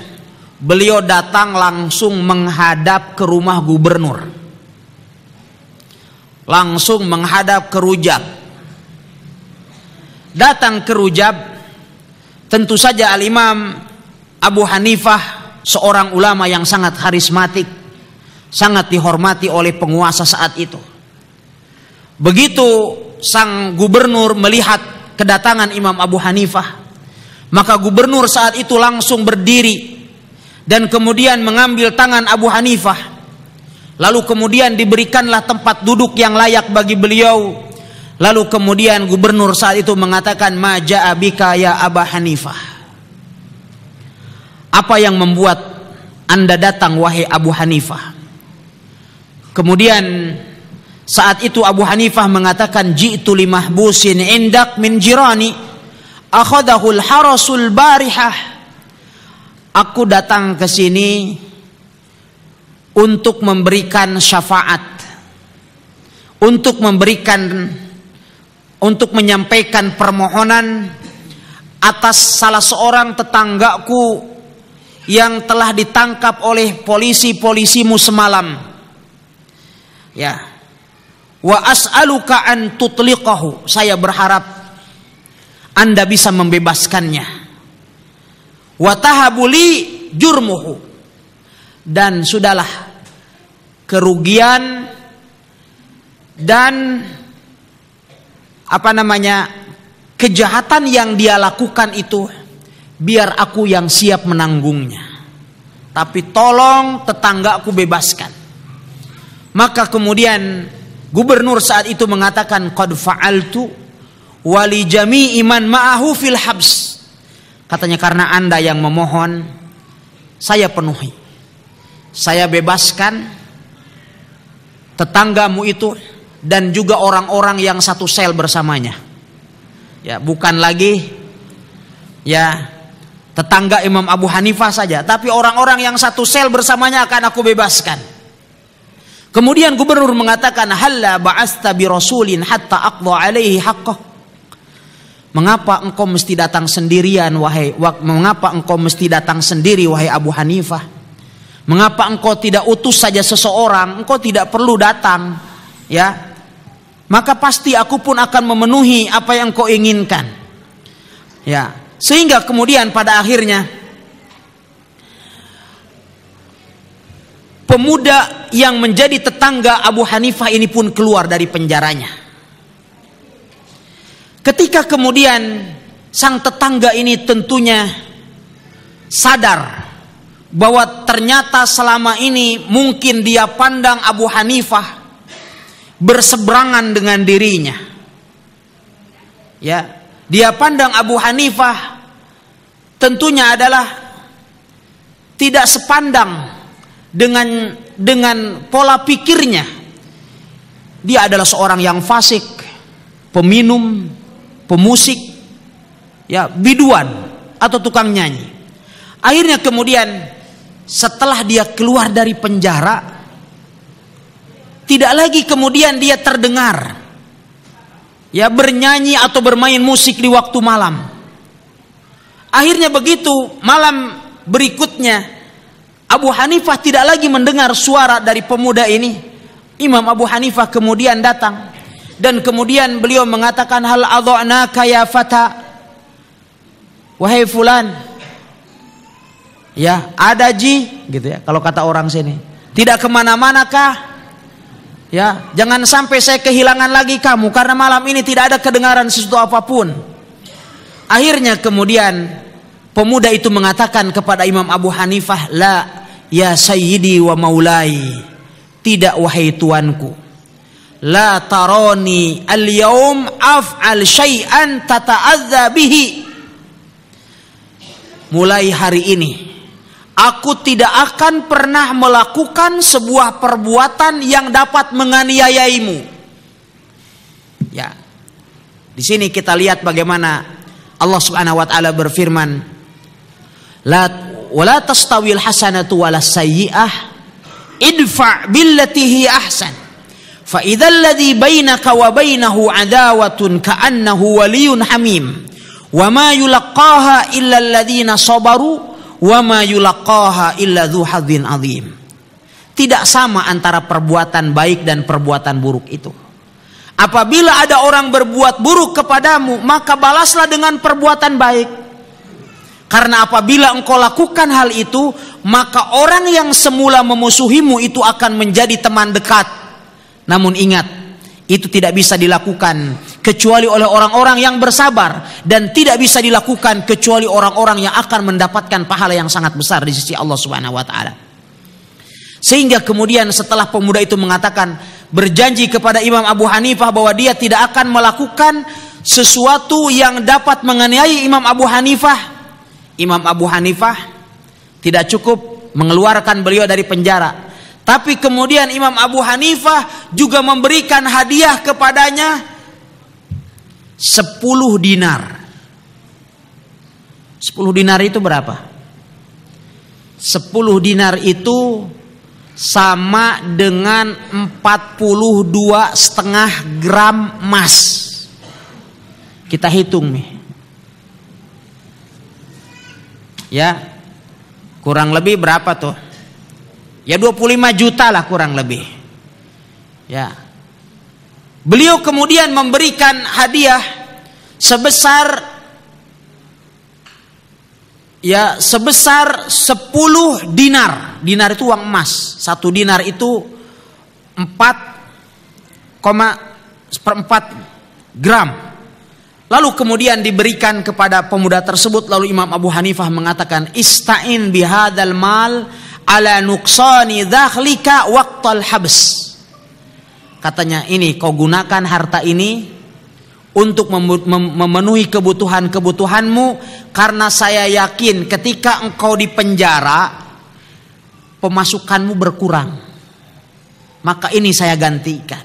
beliau datang langsung menghadap ke rumah gubernur langsung menghadap ke Rujab. Datang ke Rujab, tentu saja Al-Imam Abu Hanifah seorang ulama yang sangat karismatik, sangat dihormati oleh penguasa saat itu. Begitu sang gubernur melihat kedatangan Imam Abu Hanifah, maka gubernur saat itu langsung berdiri dan kemudian mengambil tangan Abu Hanifah Lalu kemudian diberikanlah tempat duduk yang layak bagi beliau. Lalu kemudian gubernur saat itu mengatakan maja abika ya Aba Hanifah. Apa yang membuat Anda datang wahai Abu Hanifah? Kemudian saat itu Abu Hanifah mengatakan jitu limahbusin indak min jirani akhadahu harasul barihah. Aku datang ke sini untuk memberikan syafaat untuk memberikan untuk menyampaikan permohonan atas salah seorang tetanggaku yang telah ditangkap oleh polisi-polisimu semalam. Ya. Wa as'aluka an tutliqahu. Saya berharap Anda bisa membebaskannya. Wa tahabuli jurmuhu. Dan sudahlah kerugian dan apa namanya kejahatan yang dia lakukan itu biar aku yang siap menanggungnya tapi tolong tetanggaku bebaskan maka kemudian gubernur saat itu mengatakan qad fa'altu wali jami iman ma'ahu fil habs katanya karena anda yang memohon saya penuhi saya bebaskan tetanggamu itu dan juga orang-orang yang satu sel bersamanya. Ya, bukan lagi ya tetangga Imam Abu Hanifah saja, tapi orang-orang yang satu sel bersamanya akan aku bebaskan. Kemudian gubernur mengatakan halla ba'asta bi rasulin hatta aqdha alaihi haqqah. Mengapa engkau mesti datang sendirian wahai mengapa engkau mesti datang sendiri wahai Abu Hanifah? Mengapa engkau tidak utus saja seseorang? Engkau tidak perlu datang, ya. Maka pasti aku pun akan memenuhi apa yang kau inginkan. Ya, sehingga kemudian pada akhirnya pemuda yang menjadi tetangga Abu Hanifah ini pun keluar dari penjaranya. Ketika kemudian sang tetangga ini tentunya sadar bahwa ternyata selama ini mungkin dia pandang Abu Hanifah berseberangan dengan dirinya. Ya, dia pandang Abu Hanifah tentunya adalah tidak sepandang dengan dengan pola pikirnya. Dia adalah seorang yang fasik, peminum, pemusik, ya, biduan atau tukang nyanyi. Akhirnya kemudian setelah dia keluar dari penjara tidak lagi kemudian dia terdengar ya bernyanyi atau bermain musik di waktu malam akhirnya begitu malam berikutnya Abu Hanifah tidak lagi mendengar suara dari pemuda ini Imam Abu Hanifah kemudian datang dan kemudian beliau mengatakan hal adha'naka ya fata wahai fulan ya ada ji gitu ya kalau kata orang sini tidak kemana-mana kah ya jangan sampai saya kehilangan lagi kamu karena malam ini tidak ada kedengaran sesuatu apapun akhirnya kemudian pemuda itu mengatakan kepada Imam Abu Hanifah la ya sayyidi wa maulai tidak wahai tuanku La taroni al-yaum al syai'an tata bihi. Mulai hari ini Aku tidak akan pernah melakukan sebuah perbuatan yang dapat menganiayaimu. Ya. Di sini kita lihat bagaimana Allah Subhanahu wa taala berfirman, "La wala tastawil hasanatu wala sayyi'ah idfa' billati hi ahsan." Fa idzal ladzi bainaka wa bainahu adawatun ka'annahu waliyyun hamim. Wa wa ma illa dzu azim. Tidak sama antara perbuatan baik dan perbuatan buruk itu. Apabila ada orang berbuat buruk kepadamu, maka balaslah dengan perbuatan baik. Karena apabila engkau lakukan hal itu, maka orang yang semula memusuhimu itu akan menjadi teman dekat. Namun ingat, itu tidak bisa dilakukan kecuali oleh orang-orang yang bersabar dan tidak bisa dilakukan kecuali orang-orang yang akan mendapatkan pahala yang sangat besar di sisi Allah Subhanahu wa taala. Sehingga kemudian setelah pemuda itu mengatakan berjanji kepada Imam Abu Hanifah bahwa dia tidak akan melakukan sesuatu yang dapat menganiaya Imam Abu Hanifah. Imam Abu Hanifah tidak cukup mengeluarkan beliau dari penjara, tapi kemudian Imam Abu Hanifah juga memberikan hadiah kepadanya 10 dinar. 10 dinar itu berapa? 10 dinar itu sama dengan 42 setengah gram emas. Kita hitung nih. Ya. Kurang lebih berapa tuh? Ya 25 juta lah kurang lebih. Ya. Beliau kemudian memberikan hadiah sebesar ya sebesar 10 dinar. Dinar itu uang emas. Satu dinar itu 4, seperempat gram. Lalu kemudian diberikan kepada pemuda tersebut lalu Imam Abu Hanifah mengatakan istain bihadal mal ala nuqsani waktu waqtal habs. Katanya ini kau gunakan harta ini untuk memenuhi kebutuhan-kebutuhanmu karena saya yakin ketika engkau di penjara pemasukanmu berkurang. Maka ini saya gantikan.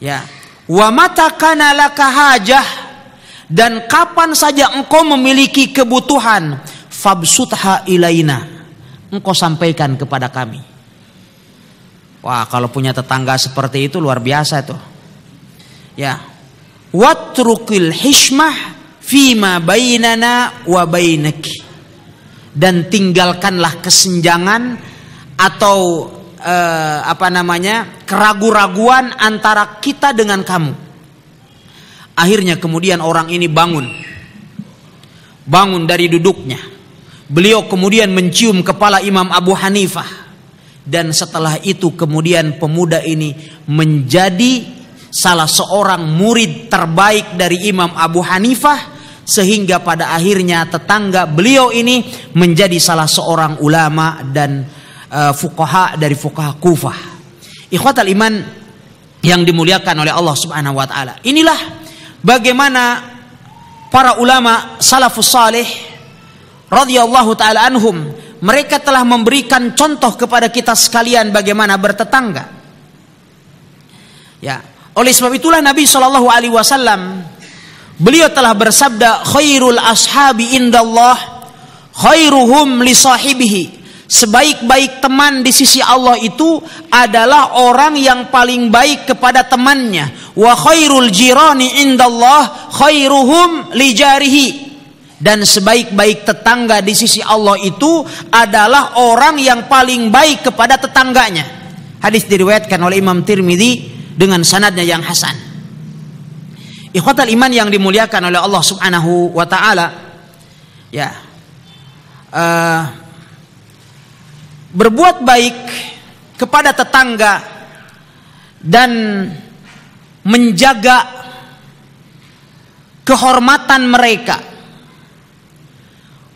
Ya. Wa mata kana laka hajah dan kapan saja engkau memiliki kebutuhan fabsutha ilaina engkau sampaikan kepada kami. Wah, kalau punya tetangga seperti itu luar biasa itu. Ya. Watrukil hishmah fima bainana wa bainak. Dan tinggalkanlah kesenjangan atau eh, apa namanya? keragu-raguan antara kita dengan kamu. Akhirnya kemudian orang ini bangun. Bangun dari duduknya. Beliau kemudian mencium kepala Imam Abu Hanifah dan setelah itu kemudian pemuda ini menjadi salah seorang murid terbaik dari Imam Abu Hanifah sehingga pada akhirnya tetangga beliau ini menjadi salah seorang ulama dan uh, eh, fukaha dari fukaha Kufah. al iman yang dimuliakan oleh Allah Subhanahu wa taala. Inilah bagaimana para ulama salafus salih radhiyallahu taala anhum mereka telah memberikan contoh kepada kita sekalian bagaimana bertetangga. Ya, oleh sebab itulah Nabi Shallallahu Alaihi Wasallam beliau telah bersabda khairul ashabi indallah khairuhum li sebaik-baik teman di sisi Allah itu adalah orang yang paling baik kepada temannya wa khairul jirani indallah khairuhum li dan sebaik-baik tetangga di sisi Allah itu adalah orang yang paling baik kepada tetangganya. Hadis diriwayatkan oleh Imam Tirmidzi dengan sanadnya yang hasan. Ikhwatal iman yang dimuliakan oleh Allah Subhanahu wa taala. Ya. Uh, berbuat baik kepada tetangga dan menjaga kehormatan mereka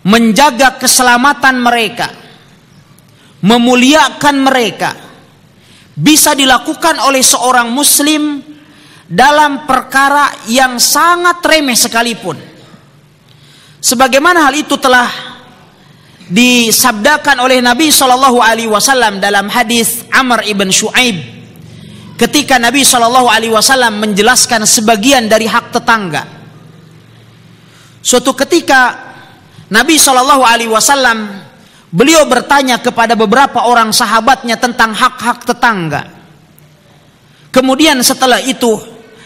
menjaga keselamatan mereka, memuliakan mereka, bisa dilakukan oleh seorang Muslim dalam perkara yang sangat remeh sekalipun. Sebagaimana hal itu telah disabdakan oleh Nabi Shallallahu Alaihi Wasallam dalam hadis Amr ibn Shu'aib ketika Nabi Shallallahu Alaihi Wasallam menjelaskan sebagian dari hak tetangga. Suatu ketika Nabi Shallallahu Alaihi Wasallam beliau bertanya kepada beberapa orang sahabatnya tentang hak-hak tetangga. Kemudian setelah itu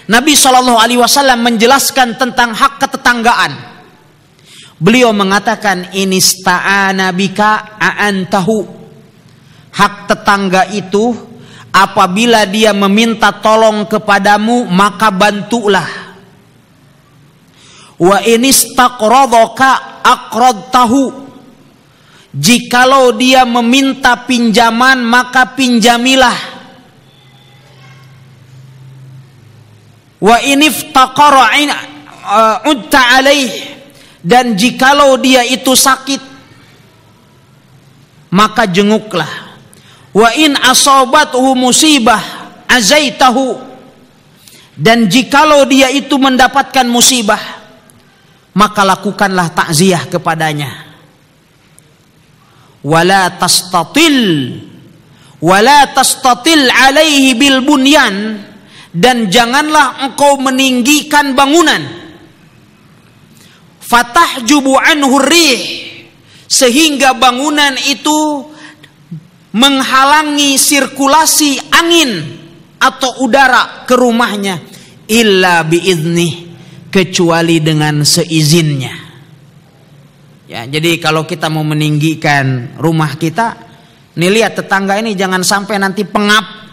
Nabi Shallallahu Alaihi Wasallam menjelaskan tentang hak ketetanggaan. Beliau mengatakan ini sta'anabika aantahu. Hak tetangga itu apabila dia meminta tolong kepadamu maka bantulah. Wa inistaqradaka aqradtahu. Jikalau dia meminta pinjaman maka pinjamilah. Wa iniftaqara uh, utta alaih dan jikalau dia itu sakit maka jenguklah wa in asobathu musibah azaitahu dan jikalau dia itu mendapatkan musibah maka lakukanlah takziah kepadanya wala tastatil wala tastatil alaihi bil bunyan dan janganlah engkau meninggikan bangunan fatah jubu hurrih sehingga bangunan itu menghalangi sirkulasi angin atau udara ke rumahnya illa biiznih kecuali dengan seizinnya. Ya, jadi kalau kita mau meninggikan rumah kita, nih lihat tetangga ini jangan sampai nanti pengap.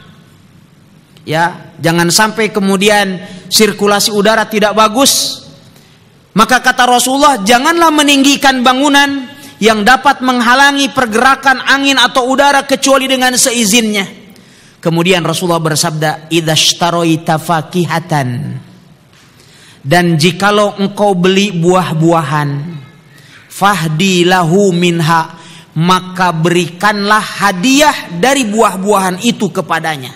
Ya, jangan sampai kemudian sirkulasi udara tidak bagus. Maka kata Rasulullah, janganlah meninggikan bangunan yang dapat menghalangi pergerakan angin atau udara kecuali dengan seizinnya. Kemudian Rasulullah bersabda, "Idza fakihatan." Dan jikalau engkau beli buah-buahan, fahdi lahu minha, maka berikanlah hadiah dari buah-buahan itu kepadanya.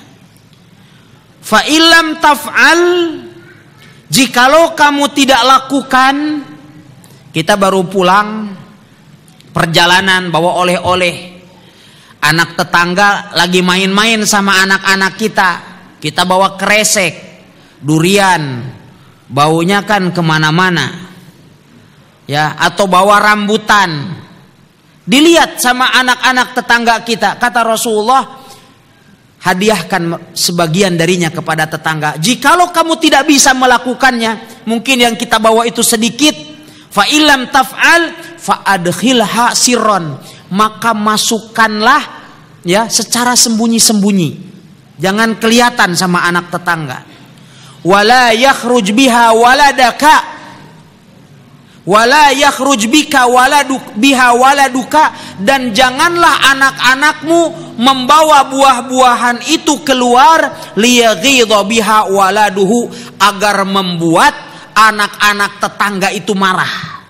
Fa'ilam ilam taf'al, jikalau kamu tidak lakukan, kita baru pulang perjalanan bawa oleh-oleh. Anak tetangga lagi main-main sama anak-anak kita. Kita bawa kresek, durian, baunya kan kemana-mana ya atau bawa rambutan dilihat sama anak-anak tetangga kita kata Rasulullah hadiahkan sebagian darinya kepada tetangga jikalau kamu tidak bisa melakukannya mungkin yang kita bawa itu sedikit fa ilam taf'al fa adkhilha sirron maka masukkanlah ya secara sembunyi-sembunyi jangan kelihatan sama anak tetangga wala waladaka wala yakhruj waladuka dan janganlah anak-anakmu membawa buah-buahan itu keluar waladuhu agar membuat anak-anak tetangga itu marah.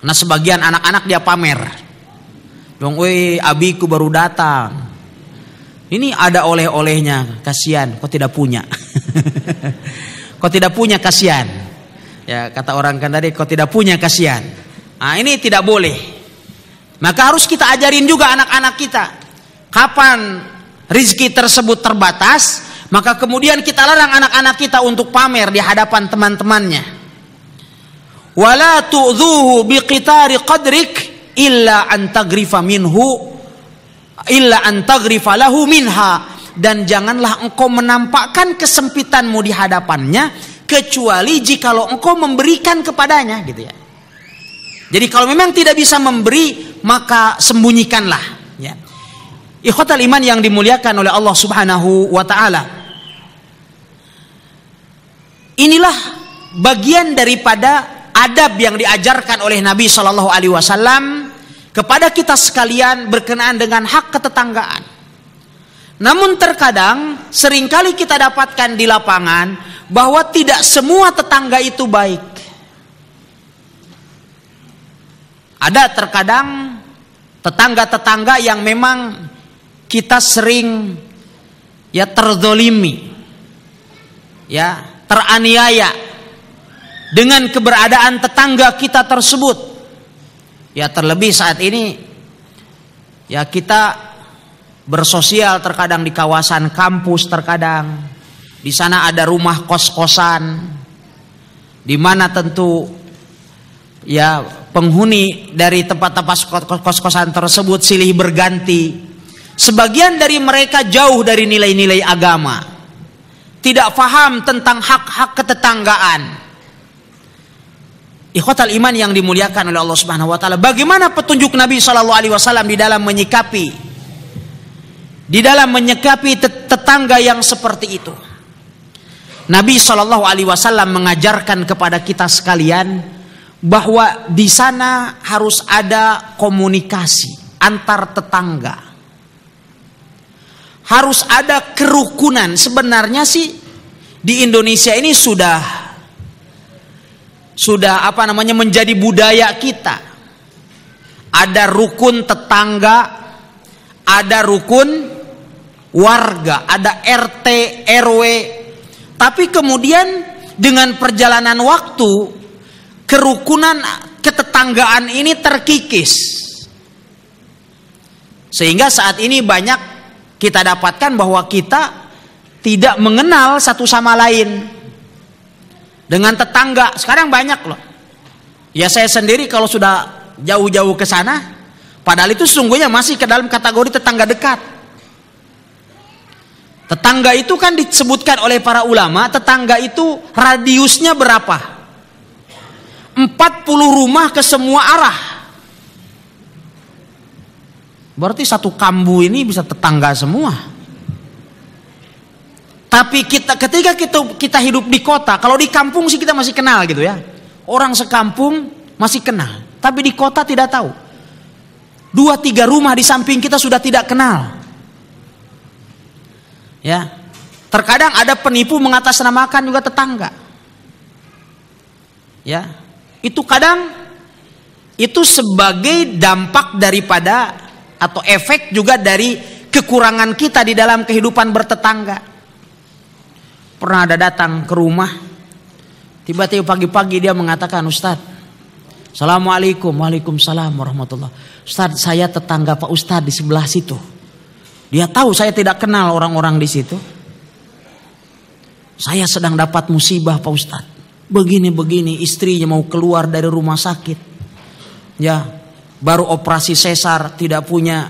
Nah sebagian anak-anak dia pamer. Dong, woi, abiku baru datang ini ada oleh-olehnya, kasihan, kok tidak punya. kok tidak punya kasihan. Ya, kata orang kan tadi kok tidak punya kasihan. Nah, ini tidak boleh. Maka harus kita ajarin juga anak-anak kita. Kapan rizki tersebut terbatas, maka kemudian kita larang anak-anak kita untuk pamer di hadapan teman-temannya. Wala tu'dhuhu biqitari qadrik illa antagrifa minhu illa antaghrifa lahu minha dan janganlah engkau menampakkan kesempitanmu di hadapannya kecuali jikalau engkau memberikan kepadanya gitu ya. Jadi kalau memang tidak bisa memberi maka sembunyikanlah ya. al iman yang dimuliakan oleh Allah Subhanahu wa taala. Inilah bagian daripada adab yang diajarkan oleh Nabi Shallallahu alaihi wasallam kepada kita sekalian berkenaan dengan hak ketetanggaan. Namun terkadang seringkali kita dapatkan di lapangan bahwa tidak semua tetangga itu baik. Ada terkadang tetangga-tetangga yang memang kita sering ya terdolimi, ya teraniaya dengan keberadaan tetangga kita tersebut. Ya terlebih saat ini ya kita bersosial terkadang di kawasan kampus terkadang di sana ada rumah kos-kosan di mana tentu ya penghuni dari tempat-tempat kos-kosan tersebut silih berganti. Sebagian dari mereka jauh dari nilai-nilai agama. Tidak faham tentang hak-hak ketetanggaan. Ikhwatal iman yang dimuliakan oleh Allah Subhanahu wa taala. Bagaimana petunjuk Nabi sallallahu alaihi wasallam di dalam menyikapi di dalam menyikapi tetangga yang seperti itu? Nabi sallallahu alaihi wasallam mengajarkan kepada kita sekalian bahwa di sana harus ada komunikasi antar tetangga. Harus ada kerukunan. Sebenarnya sih di Indonesia ini sudah sudah apa namanya menjadi budaya kita. Ada rukun tetangga, ada rukun warga, ada RT, RW. Tapi kemudian dengan perjalanan waktu kerukunan ketetanggaan ini terkikis. Sehingga saat ini banyak kita dapatkan bahwa kita tidak mengenal satu sama lain dengan tetangga. Sekarang banyak loh. Ya saya sendiri kalau sudah jauh-jauh ke sana, padahal itu sesungguhnya masih ke dalam kategori tetangga dekat. Tetangga itu kan disebutkan oleh para ulama, tetangga itu radiusnya berapa? 40 rumah ke semua arah. Berarti satu kambu ini bisa tetangga semua. Tapi kita ketika kita kita hidup di kota, kalau di kampung sih kita masih kenal gitu ya. Orang sekampung masih kenal, tapi di kota tidak tahu. Dua tiga rumah di samping kita sudah tidak kenal. Ya. Terkadang ada penipu mengatasnamakan juga tetangga. Ya. Itu kadang itu sebagai dampak daripada atau efek juga dari kekurangan kita di dalam kehidupan bertetangga pernah ada datang ke rumah tiba-tiba pagi-pagi dia mengatakan Ustadz Assalamualaikum, waalaikumsalam warahmatullah. Ustadz saya tetangga Pak Ustadz di sebelah situ. Dia tahu saya tidak kenal orang-orang di situ. Saya sedang dapat musibah Pak Ustadz. Begini-begini istrinya mau keluar dari rumah sakit. Ya, baru operasi sesar tidak punya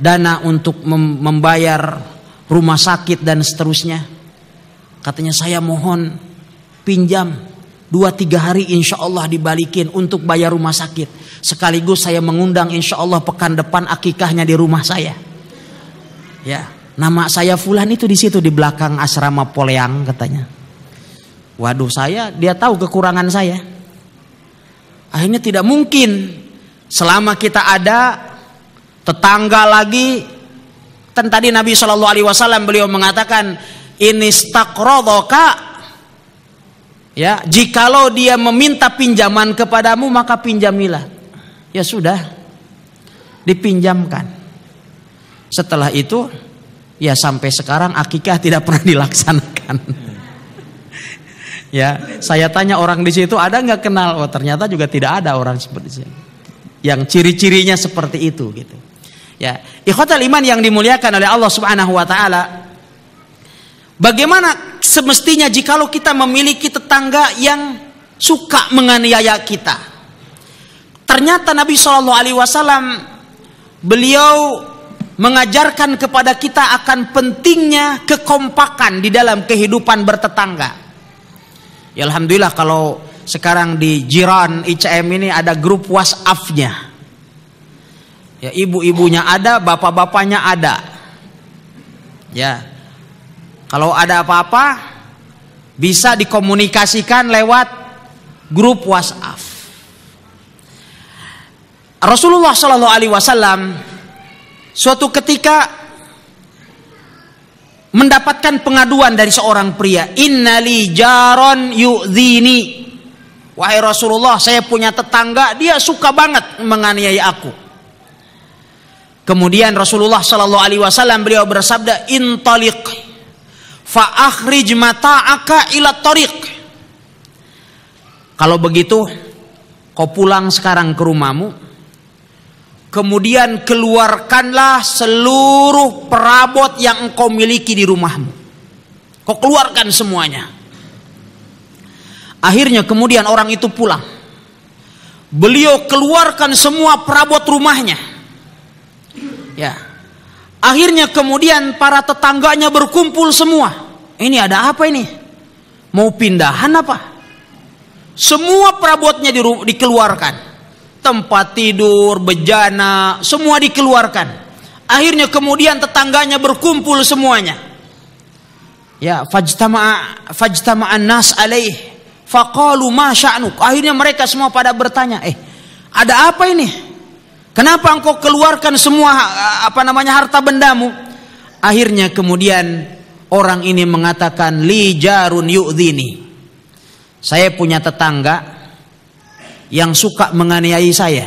dana untuk membayar rumah sakit dan seterusnya. Katanya saya mohon pinjam dua tiga hari insya Allah dibalikin untuk bayar rumah sakit. Sekaligus saya mengundang insya Allah pekan depan akikahnya di rumah saya. Ya, nama saya Fulan itu di situ di belakang asrama Poleang katanya. Waduh saya, dia tahu kekurangan saya. Akhirnya tidak mungkin selama kita ada tetangga lagi. Ten kan tadi Nabi Shallallahu Alaihi Wasallam beliau mengatakan ini stakrodoka ya, jikalau dia meminta pinjaman kepadamu maka pinjamilah. Ya sudah. Dipinjamkan. Setelah itu ya sampai sekarang akikah tidak pernah dilaksanakan. ya, saya tanya orang di situ ada nggak kenal? Oh, ternyata juga tidak ada orang seperti itu. Yang ciri-cirinya seperti itu gitu. Ya, ikhwatal iman yang dimuliakan oleh Allah Subhanahu wa taala, Bagaimana semestinya jikalau kita memiliki tetangga yang suka menganiaya kita? Ternyata Nabi Shallallahu Alaihi Wasallam beliau mengajarkan kepada kita akan pentingnya kekompakan di dalam kehidupan bertetangga. Ya alhamdulillah kalau sekarang di Jiran ICM ini ada grup WhatsApp-nya. Ya ibu-ibunya ada, bapak-bapaknya ada. Ya, kalau ada apa-apa bisa dikomunikasikan lewat grup WhatsApp. Rasulullah Shallallahu Alaihi Wasallam suatu ketika mendapatkan pengaduan dari seorang pria innali jaron yu'zini wahai Rasulullah saya punya tetangga dia suka banget menganiaya aku kemudian Rasulullah Shallallahu Alaihi Wasallam beliau bersabda intalik fa akhrij mata'aka ila tariq. Kalau begitu, kau pulang sekarang ke rumahmu. Kemudian keluarkanlah seluruh perabot yang engkau miliki di rumahmu. Kau keluarkan semuanya. Akhirnya kemudian orang itu pulang. Beliau keluarkan semua perabot rumahnya. Ya. Akhirnya kemudian para tetangganya berkumpul semua. Ini ada apa ini? Mau pindahan apa? Semua perabotnya dikeluarkan. Tempat tidur, bejana, semua dikeluarkan. Akhirnya kemudian tetangganya berkumpul semuanya. Ya, fajtama'a fajtama'an nas alaih. Faqalu ma sya'nuk. Akhirnya mereka semua pada bertanya, "Eh, ada apa ini?" Kenapa engkau keluarkan semua eh, apa namanya harta bendamu? Akhirnya kemudian orang ini mengatakan li jarun yu'dini. Saya punya tetangga yang suka menganiaya saya.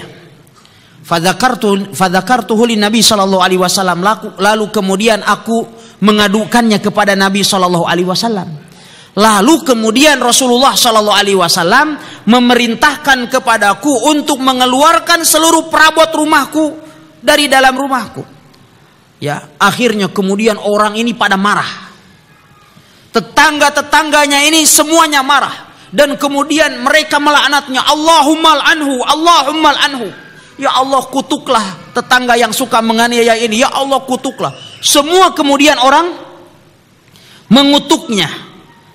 Fadzakartu fadzakartu li Nabi sallallahu alaihi wasallam lalu kemudian aku mengadukannya kepada Nabi sallallahu alaihi wasallam. Lalu kemudian Rasulullah Shallallahu Alaihi Wasallam memerintahkan kepadaku untuk mengeluarkan seluruh perabot rumahku dari dalam rumahku. Ya, akhirnya kemudian orang ini pada marah. Tetangga-tetangganya ini semuanya marah dan kemudian mereka melaknatnya. Allahumma anhu, Allahumma anhu. Ya Allah kutuklah tetangga yang suka menganiaya ini. Ya Allah kutuklah. Semua kemudian orang mengutuknya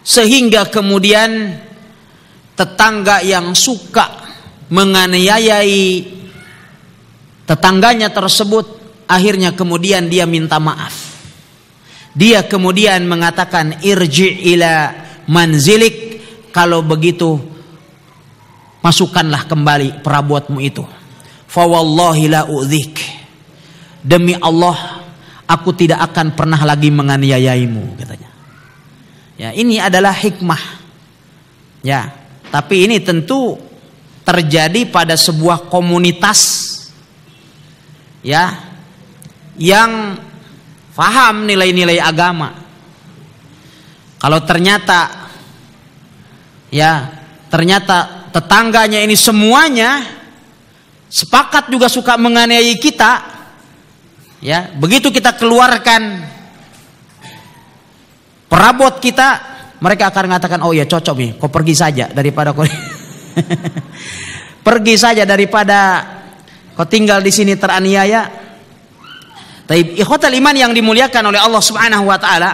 sehingga kemudian tetangga yang suka menganiayai tetangganya tersebut akhirnya kemudian dia minta maaf dia kemudian mengatakan irji ila manzilik kalau begitu masukkanlah kembali perabotmu itu fawallahi la u'dhik demi Allah aku tidak akan pernah lagi menganiayaimu katanya Ya, ini adalah hikmah. Ya, tapi ini tentu terjadi pada sebuah komunitas ya yang paham nilai-nilai agama. Kalau ternyata ya, ternyata tetangganya ini semuanya sepakat juga suka menganiaya kita, ya, begitu kita keluarkan perabot kita, mereka akan mengatakan, oh ya cocok nih, kau pergi saja daripada kau pergi saja daripada kau tinggal di sini teraniaya. Tapi ikhwatal iman yang dimuliakan oleh Allah Subhanahu wa taala,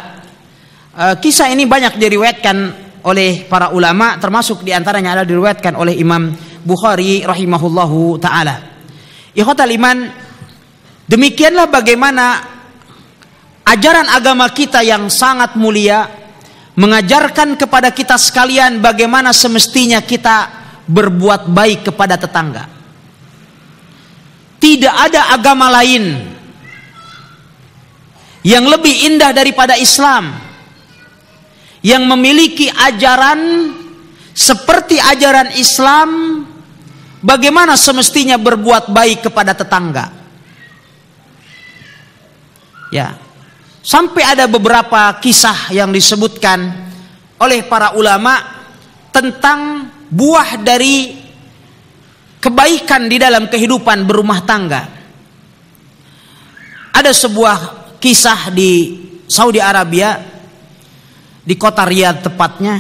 eh, kisah ini banyak diriwayatkan oleh para ulama termasuk diantaranya ada diriwayatkan oleh Imam Bukhari rahimahullahu taala. Ikhwatal iman, demikianlah bagaimana ajaran agama kita yang sangat mulia mengajarkan kepada kita sekalian bagaimana semestinya kita berbuat baik kepada tetangga. Tidak ada agama lain yang lebih indah daripada Islam yang memiliki ajaran seperti ajaran Islam bagaimana semestinya berbuat baik kepada tetangga. Ya, Sampai ada beberapa kisah yang disebutkan oleh para ulama tentang buah dari kebaikan di dalam kehidupan berumah tangga. Ada sebuah kisah di Saudi Arabia di kota Riyadh tepatnya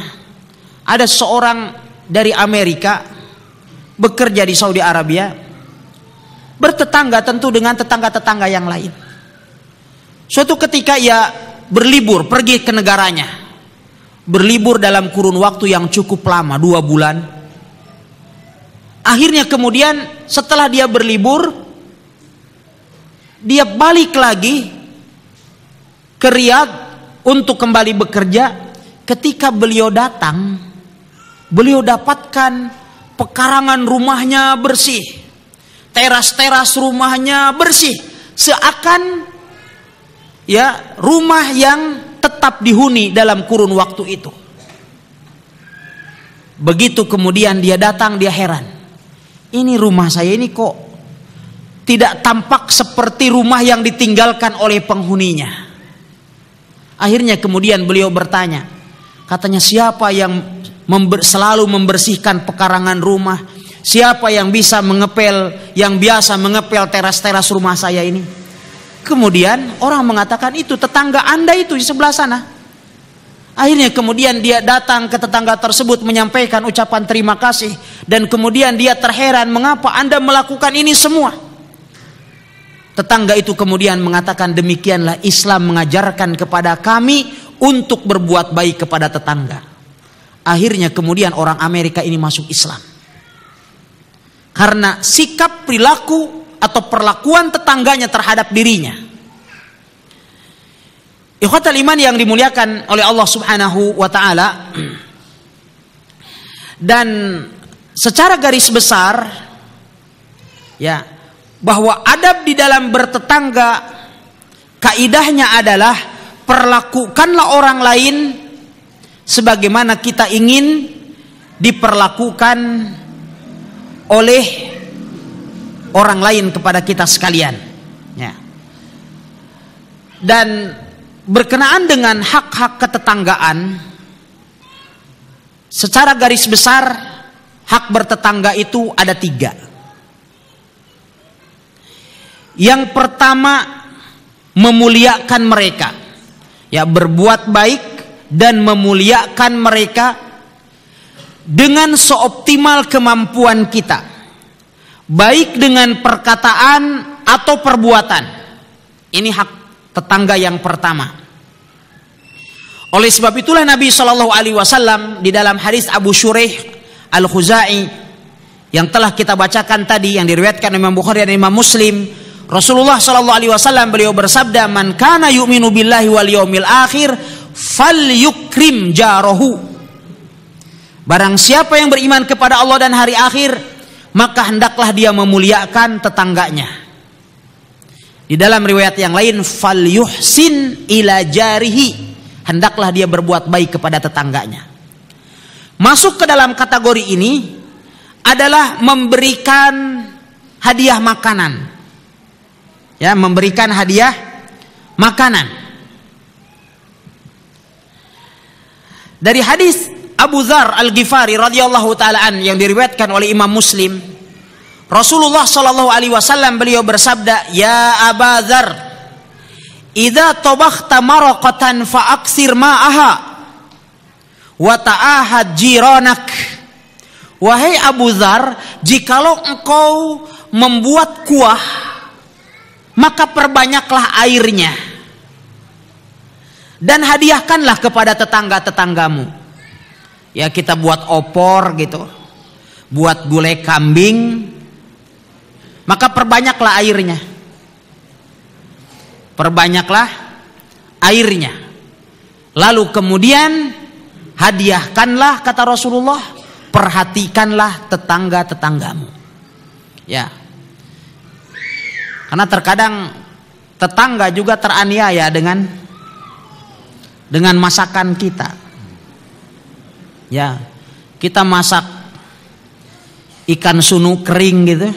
ada seorang dari Amerika bekerja di Saudi Arabia bertetangga tentu dengan tetangga-tetangga yang lain Suatu ketika ia berlibur pergi ke negaranya. Berlibur dalam kurun waktu yang cukup lama, dua bulan. Akhirnya kemudian setelah dia berlibur, dia balik lagi ke Riyadh untuk kembali bekerja. Ketika beliau datang, beliau dapatkan pekarangan rumahnya bersih. Teras-teras rumahnya bersih. Seakan ya rumah yang tetap dihuni dalam kurun waktu itu. Begitu kemudian dia datang dia heran. Ini rumah saya ini kok tidak tampak seperti rumah yang ditinggalkan oleh penghuninya. Akhirnya kemudian beliau bertanya. Katanya siapa yang member, selalu membersihkan pekarangan rumah? Siapa yang bisa mengepel yang biasa mengepel teras-teras rumah saya ini? Kemudian orang mengatakan itu tetangga Anda itu di sebelah sana. Akhirnya kemudian dia datang ke tetangga tersebut menyampaikan ucapan terima kasih dan kemudian dia terheran mengapa Anda melakukan ini semua. Tetangga itu kemudian mengatakan demikianlah Islam mengajarkan kepada kami untuk berbuat baik kepada tetangga. Akhirnya kemudian orang Amerika ini masuk Islam. Karena sikap perilaku atau perlakuan tetangganya terhadap dirinya. Ikhwat iman yang dimuliakan oleh Allah Subhanahu wa taala dan secara garis besar ya bahwa adab di dalam bertetangga kaidahnya adalah perlakukanlah orang lain sebagaimana kita ingin diperlakukan oleh orang lain kepada kita sekalian. Ya. Dan berkenaan dengan hak-hak ketetanggaan, secara garis besar hak bertetangga itu ada tiga. Yang pertama memuliakan mereka, ya berbuat baik dan memuliakan mereka dengan seoptimal kemampuan kita baik dengan perkataan atau perbuatan. Ini hak tetangga yang pertama. Oleh sebab itulah Nabi saw di dalam hadis Abu Shureh Al Khuzai yang telah kita bacakan tadi yang diriwayatkan Imam Bukhari dan Imam Muslim Rasulullah Shallallahu Alaihi Wasallam beliau bersabda man kana yu'minu billahi wal yaumil akhir fal yukrim jarohu Barang siapa yang beriman kepada Allah dan hari akhir maka hendaklah dia memuliakan tetangganya. Di dalam riwayat yang lain fal yuhsin ila jarihi hendaklah dia berbuat baik kepada tetangganya. Masuk ke dalam kategori ini adalah memberikan hadiah makanan. Ya, memberikan hadiah makanan. Dari hadis Abu Dhar Al-Ghifari radhiyallahu taalaan yang diriwayatkan oleh Imam Muslim Rasulullah shallallahu alaihi wasallam beliau bersabda ya Abu Dhar ida tobah tamarokatan fa'aksir ma'aha wataahad jironak. jiranak wahai Abu Dhar jikalau engkau membuat kuah maka perbanyaklah airnya dan hadiahkanlah kepada tetangga-tetanggamu ya kita buat opor gitu buat gulai kambing maka perbanyaklah airnya perbanyaklah airnya lalu kemudian hadiahkanlah kata Rasulullah perhatikanlah tetangga-tetanggamu ya karena terkadang tetangga juga teraniaya dengan dengan masakan kita Ya, kita masak ikan sunu kering gitu,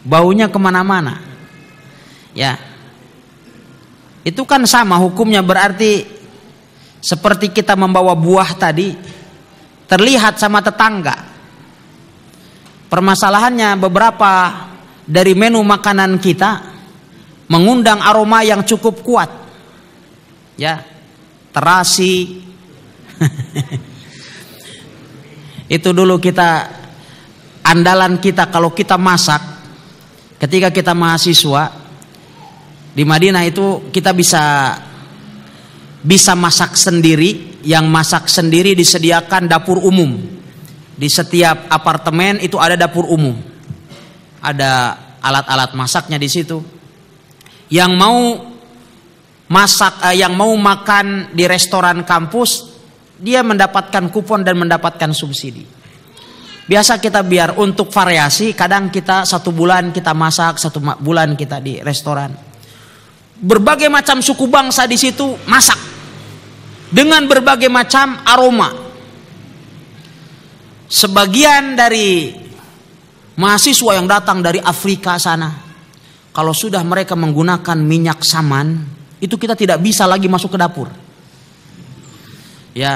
baunya kemana-mana. Ya, itu kan sama hukumnya berarti seperti kita membawa buah tadi terlihat sama tetangga. Permasalahannya beberapa dari menu makanan kita mengundang aroma yang cukup kuat. Ya, terasi Itu dulu kita andalan kita kalau kita masak ketika kita mahasiswa di Madinah itu kita bisa bisa masak sendiri, yang masak sendiri disediakan dapur umum. Di setiap apartemen itu ada dapur umum. Ada alat-alat masaknya di situ. Yang mau masak eh, yang mau makan di restoran kampus dia mendapatkan kupon dan mendapatkan subsidi. Biasa kita biar untuk variasi, kadang kita satu bulan kita masak, satu bulan kita di restoran. Berbagai macam suku bangsa di situ masak dengan berbagai macam aroma. Sebagian dari mahasiswa yang datang dari Afrika sana, kalau sudah mereka menggunakan minyak saman, itu kita tidak bisa lagi masuk ke dapur ya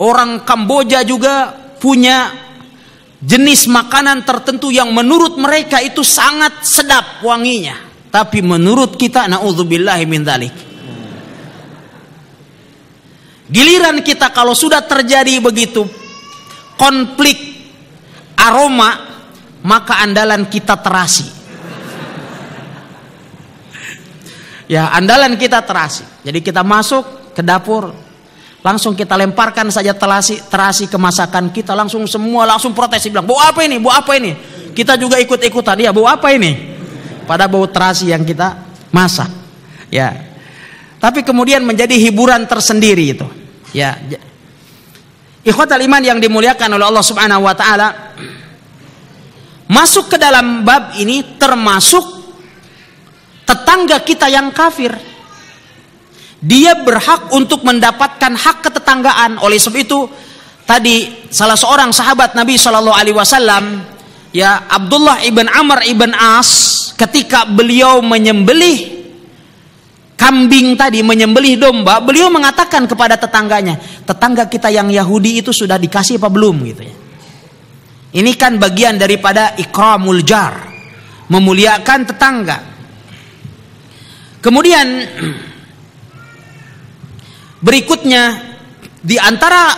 orang Kamboja juga punya jenis makanan tertentu yang menurut mereka itu sangat sedap wanginya tapi menurut kita naudzubillah min dalik giliran kita kalau sudah terjadi begitu konflik aroma maka andalan kita terasi ya andalan kita terasi jadi kita masuk ke dapur Langsung kita lemparkan saja terasi, terasi kemasakan kita. Langsung semua langsung protes. Bilang, bau apa ini? Bau apa ini? Kita juga ikut-ikutan. Ya, bau apa ini? Pada bau terasi yang kita masak. Ya. Tapi kemudian menjadi hiburan tersendiri itu. Ya. Ikhwatal iman yang dimuliakan oleh Allah Subhanahu wa taala masuk ke dalam bab ini termasuk tetangga kita yang kafir. Dia berhak untuk mendapatkan hak ketetanggaan. Oleh sebab itu, tadi salah seorang sahabat Nabi Shallallahu Alaihi Wasallam, ya Abdullah ibn Amr ibn As, ketika beliau menyembelih kambing tadi, menyembelih domba, beliau mengatakan kepada tetangganya, tetangga kita yang Yahudi itu sudah dikasih apa belum gitu ya. Ini kan bagian daripada ikramul jar, memuliakan tetangga. Kemudian Berikutnya di antara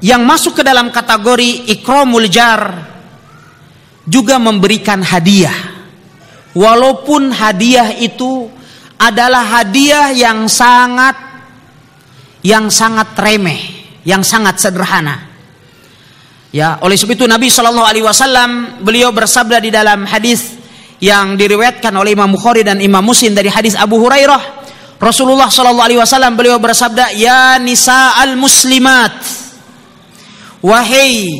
yang masuk ke dalam kategori ikramul jar juga memberikan hadiah. Walaupun hadiah itu adalah hadiah yang sangat yang sangat remeh, yang sangat sederhana. Ya, oleh sebab itu Nabi Shallallahu alaihi wasallam beliau bersabda di dalam hadis yang diriwayatkan oleh Imam Bukhari dan Imam Muslim dari hadis Abu Hurairah Rasulullah Shallallahu Alaihi Wasallam beliau bersabda, ya nisa al muslimat, wahai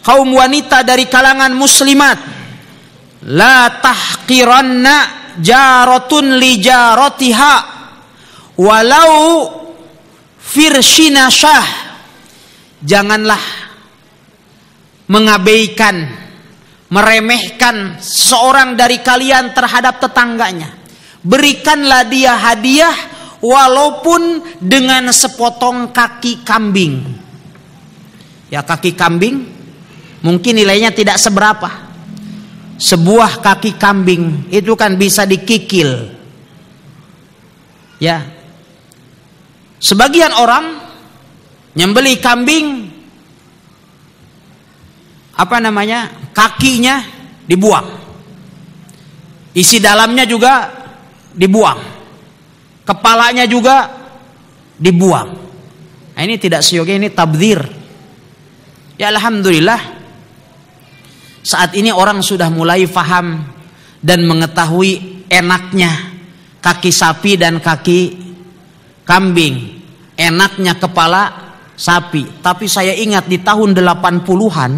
kaum wanita dari kalangan muslimat, la tahqiranna jarotun li jarotiha, walau firshinashah, janganlah mengabaikan meremehkan seorang dari kalian terhadap tetangganya berikanlah dia hadiah walaupun dengan sepotong kaki kambing. Ya kaki kambing mungkin nilainya tidak seberapa. Sebuah kaki kambing itu kan bisa dikikil. Ya. Sebagian orang nyembeli kambing apa namanya? kakinya dibuang. Isi dalamnya juga dibuang. Kepalanya juga dibuang. Nah, ini tidak seyogianya ini tabdir. Ya alhamdulillah saat ini orang sudah mulai faham dan mengetahui enaknya kaki sapi dan kaki kambing, enaknya kepala sapi. Tapi saya ingat di tahun 80-an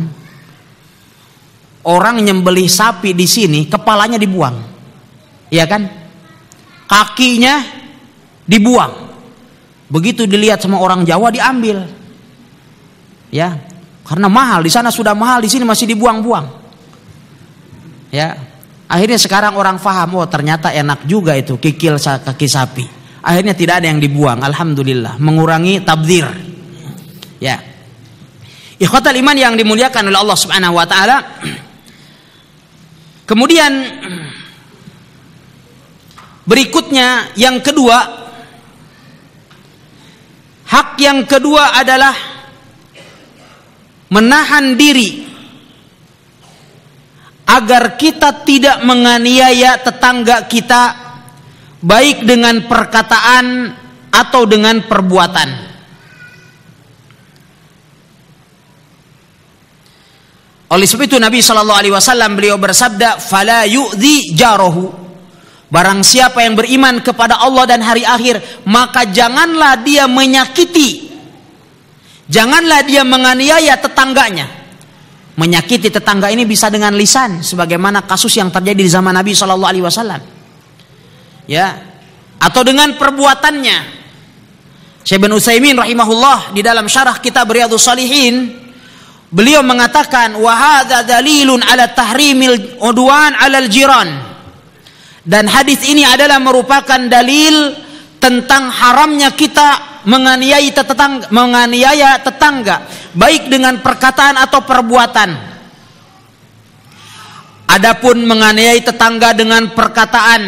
orang nyembeli sapi di sini kepalanya dibuang. ya kan? kakinya dibuang. Begitu dilihat sama orang Jawa diambil. Ya, karena mahal di sana sudah mahal, di sini masih dibuang-buang. Ya. Akhirnya sekarang orang faham, oh ternyata enak juga itu kikil kaki sapi. Akhirnya tidak ada yang dibuang, alhamdulillah, mengurangi tabdir. Ya. Ikhwatal iman yang dimuliakan oleh Allah Subhanahu wa taala. Kemudian Berikutnya yang kedua hak yang kedua adalah menahan diri agar kita tidak menganiaya tetangga kita baik dengan perkataan atau dengan perbuatan. Oleh sebab itu Nabi Shallallahu alaihi wasallam beliau bersabda, "Fala yu'zi jarohu." Barang siapa yang beriman kepada Allah dan hari akhir, maka janganlah dia menyakiti. Janganlah dia menganiaya tetangganya. Menyakiti tetangga ini bisa dengan lisan sebagaimana kasus yang terjadi di zaman Nabi Shallallahu alaihi wasallam. Ya, atau dengan perbuatannya. Syekh bin Utsaimin rahimahullah di dalam syarah kita Riyadhus Shalihin beliau mengatakan wa dalilun ala tahrimil udwan alal jiran dan hadis ini adalah merupakan dalil tentang haramnya kita menganiaya tetangga, menganiaya tetangga baik dengan perkataan atau perbuatan. Adapun menganiaya tetangga dengan perkataan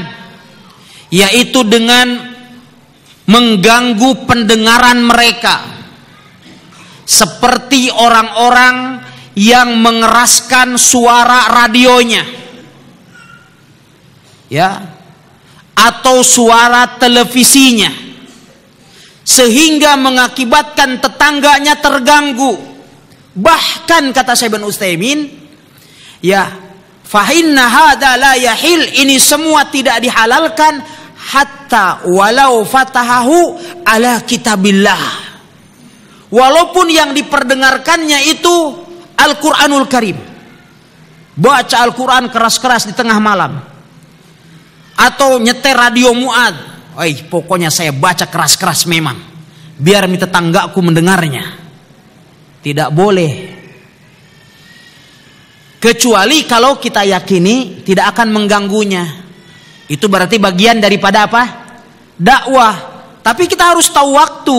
yaitu dengan mengganggu pendengaran mereka seperti orang-orang yang mengeraskan suara radionya ya atau suara televisinya sehingga mengakibatkan tetangganya terganggu bahkan kata Syaiban Ustaimin ya fahinna hadha la yahil ini semua tidak dihalalkan hatta walau fatahahu ala kitabillah walaupun yang diperdengarkannya itu Al-Qur'anul Karim baca Al-Qur'an keras-keras di tengah malam atau nyetir radio Muad. Eh, pokoknya saya baca keras-keras memang. Biar minta tetanggaku mendengarnya. Tidak boleh. Kecuali kalau kita yakini tidak akan mengganggunya. Itu berarti bagian daripada apa? Dakwah. Tapi kita harus tahu waktu.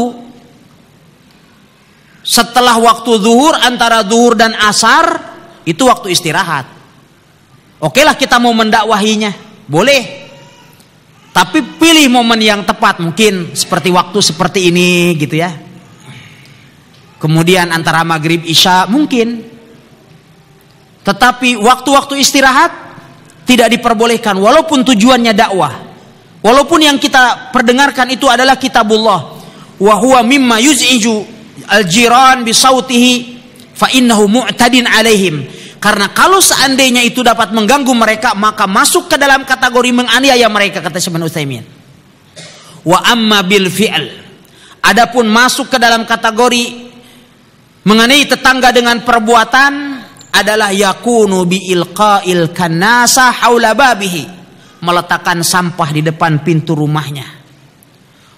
Setelah waktu zuhur antara zuhur dan asar itu waktu istirahat. Oke lah kita mau mendakwahinya. Boleh. Tapi pilih momen yang tepat mungkin seperti waktu seperti ini gitu ya. Kemudian antara maghrib isya mungkin. Tetapi waktu-waktu istirahat tidak diperbolehkan walaupun tujuannya dakwah. Walaupun yang kita perdengarkan itu adalah kitabullah. Wa huwa mimma yuz'iju al-jiran bisautihi fa innahu mu'tadin alaihim karena kalau seandainya itu dapat mengganggu mereka, maka masuk ke dalam kategori menganiaya mereka kata Syekh Utsaimin. Wa amma bil fi'l. Adapun masuk ke dalam kategori menganiaya tetangga dengan perbuatan adalah yakunu bi ilqa'il kanasa haula babihi meletakkan sampah di depan pintu rumahnya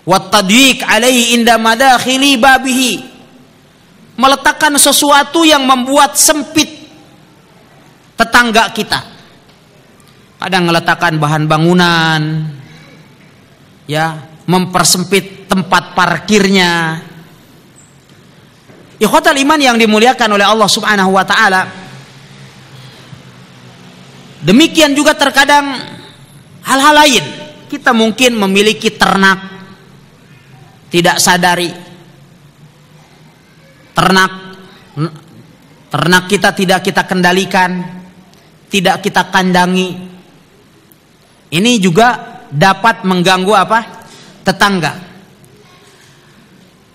wat tadwik alaihi inda madakhili babihi meletakkan sesuatu yang membuat sempit tetangga kita. Kadang meletakkan bahan bangunan, ya, mempersempit tempat parkirnya. Ikhwatal iman yang dimuliakan oleh Allah Subhanahu wa taala. Demikian juga terkadang hal-hal lain. Kita mungkin memiliki ternak tidak sadari ternak ternak kita tidak kita kendalikan tidak kita kandangi ini juga dapat mengganggu apa tetangga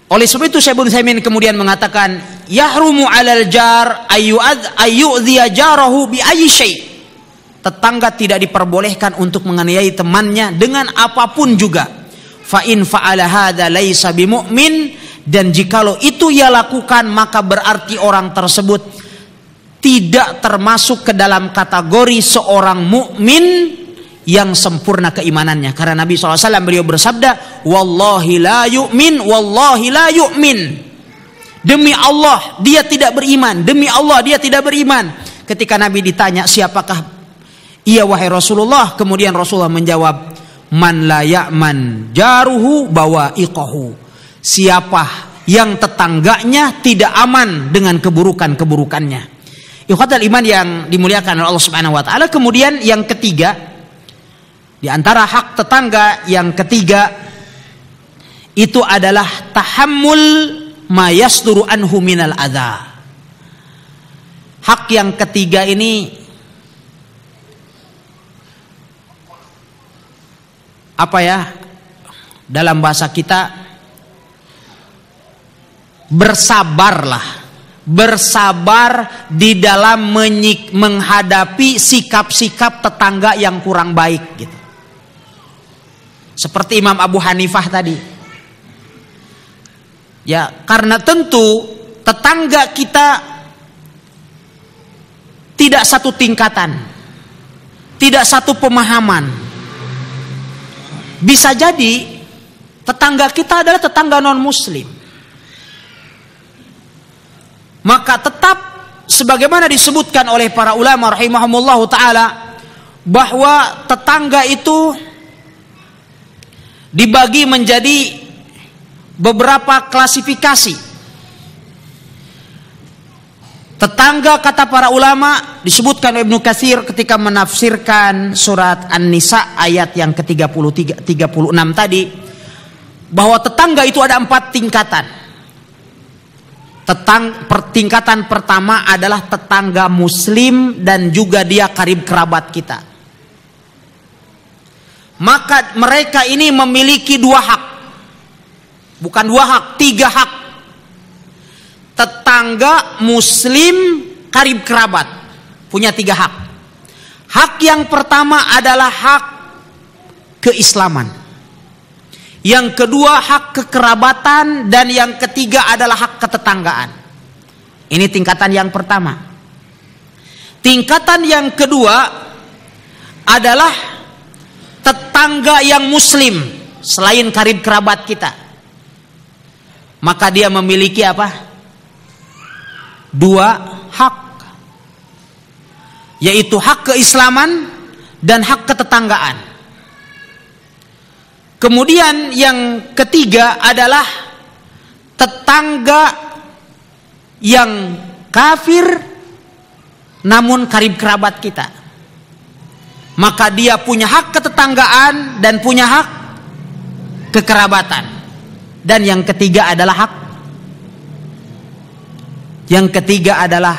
oleh sebab itu Syekh Saimin kemudian mengatakan yahrumu alal jar ayyu'ad ayyu'dhiya jarahu bi ayyi syai' tetangga tidak diperbolehkan untuk menganiayai temannya dengan apapun juga fa in fa'ala hadza laisa bimu'min dan jikalau itu ia lakukan maka berarti orang tersebut tidak termasuk ke dalam kategori seorang mukmin yang sempurna keimanannya karena Nabi SAW beliau bersabda wallahi la yu'min wallahi la yu'min demi Allah dia tidak beriman demi Allah dia tidak beriman ketika Nabi ditanya siapakah ia wahai Rasulullah kemudian Rasulullah menjawab man la ya'man jaruhu bawa iqahu siapa yang tetangganya tidak aman dengan keburukan-keburukannya Ikhwatal iman yang dimuliakan oleh Allah Subhanahu wa taala. Kemudian yang ketiga di antara hak tetangga yang ketiga itu adalah tahammul mayasduru anhu minal adha. Hak yang ketiga ini apa ya? Dalam bahasa kita bersabarlah bersabar di dalam menyik, menghadapi sikap-sikap tetangga yang kurang baik gitu. Seperti Imam Abu Hanifah tadi. Ya, karena tentu tetangga kita tidak satu tingkatan. Tidak satu pemahaman. Bisa jadi tetangga kita adalah tetangga non muslim maka tetap sebagaimana disebutkan oleh para ulama rahimahumullah taala bahwa tetangga itu dibagi menjadi beberapa klasifikasi. Tetangga kata para ulama disebutkan oleh Ibnu Katsir ketika menafsirkan surat An-Nisa ayat yang ke 36 tadi bahwa tetangga itu ada empat tingkatan tetang pertingkatan pertama adalah tetangga muslim dan juga dia karib kerabat kita. Maka mereka ini memiliki dua hak. Bukan dua hak, tiga hak. Tetangga muslim karib kerabat punya tiga hak. Hak yang pertama adalah hak keislaman yang kedua hak kekerabatan dan yang ketiga adalah hak ketetanggaan. Ini tingkatan yang pertama. Tingkatan yang kedua adalah tetangga yang muslim selain karib kerabat kita. Maka dia memiliki apa? Dua hak. Yaitu hak keislaman dan hak ketetanggaan. Kemudian yang ketiga adalah tetangga yang kafir namun karib kerabat kita. Maka dia punya hak ketetanggaan dan punya hak kekerabatan. Dan yang ketiga adalah hak yang ketiga adalah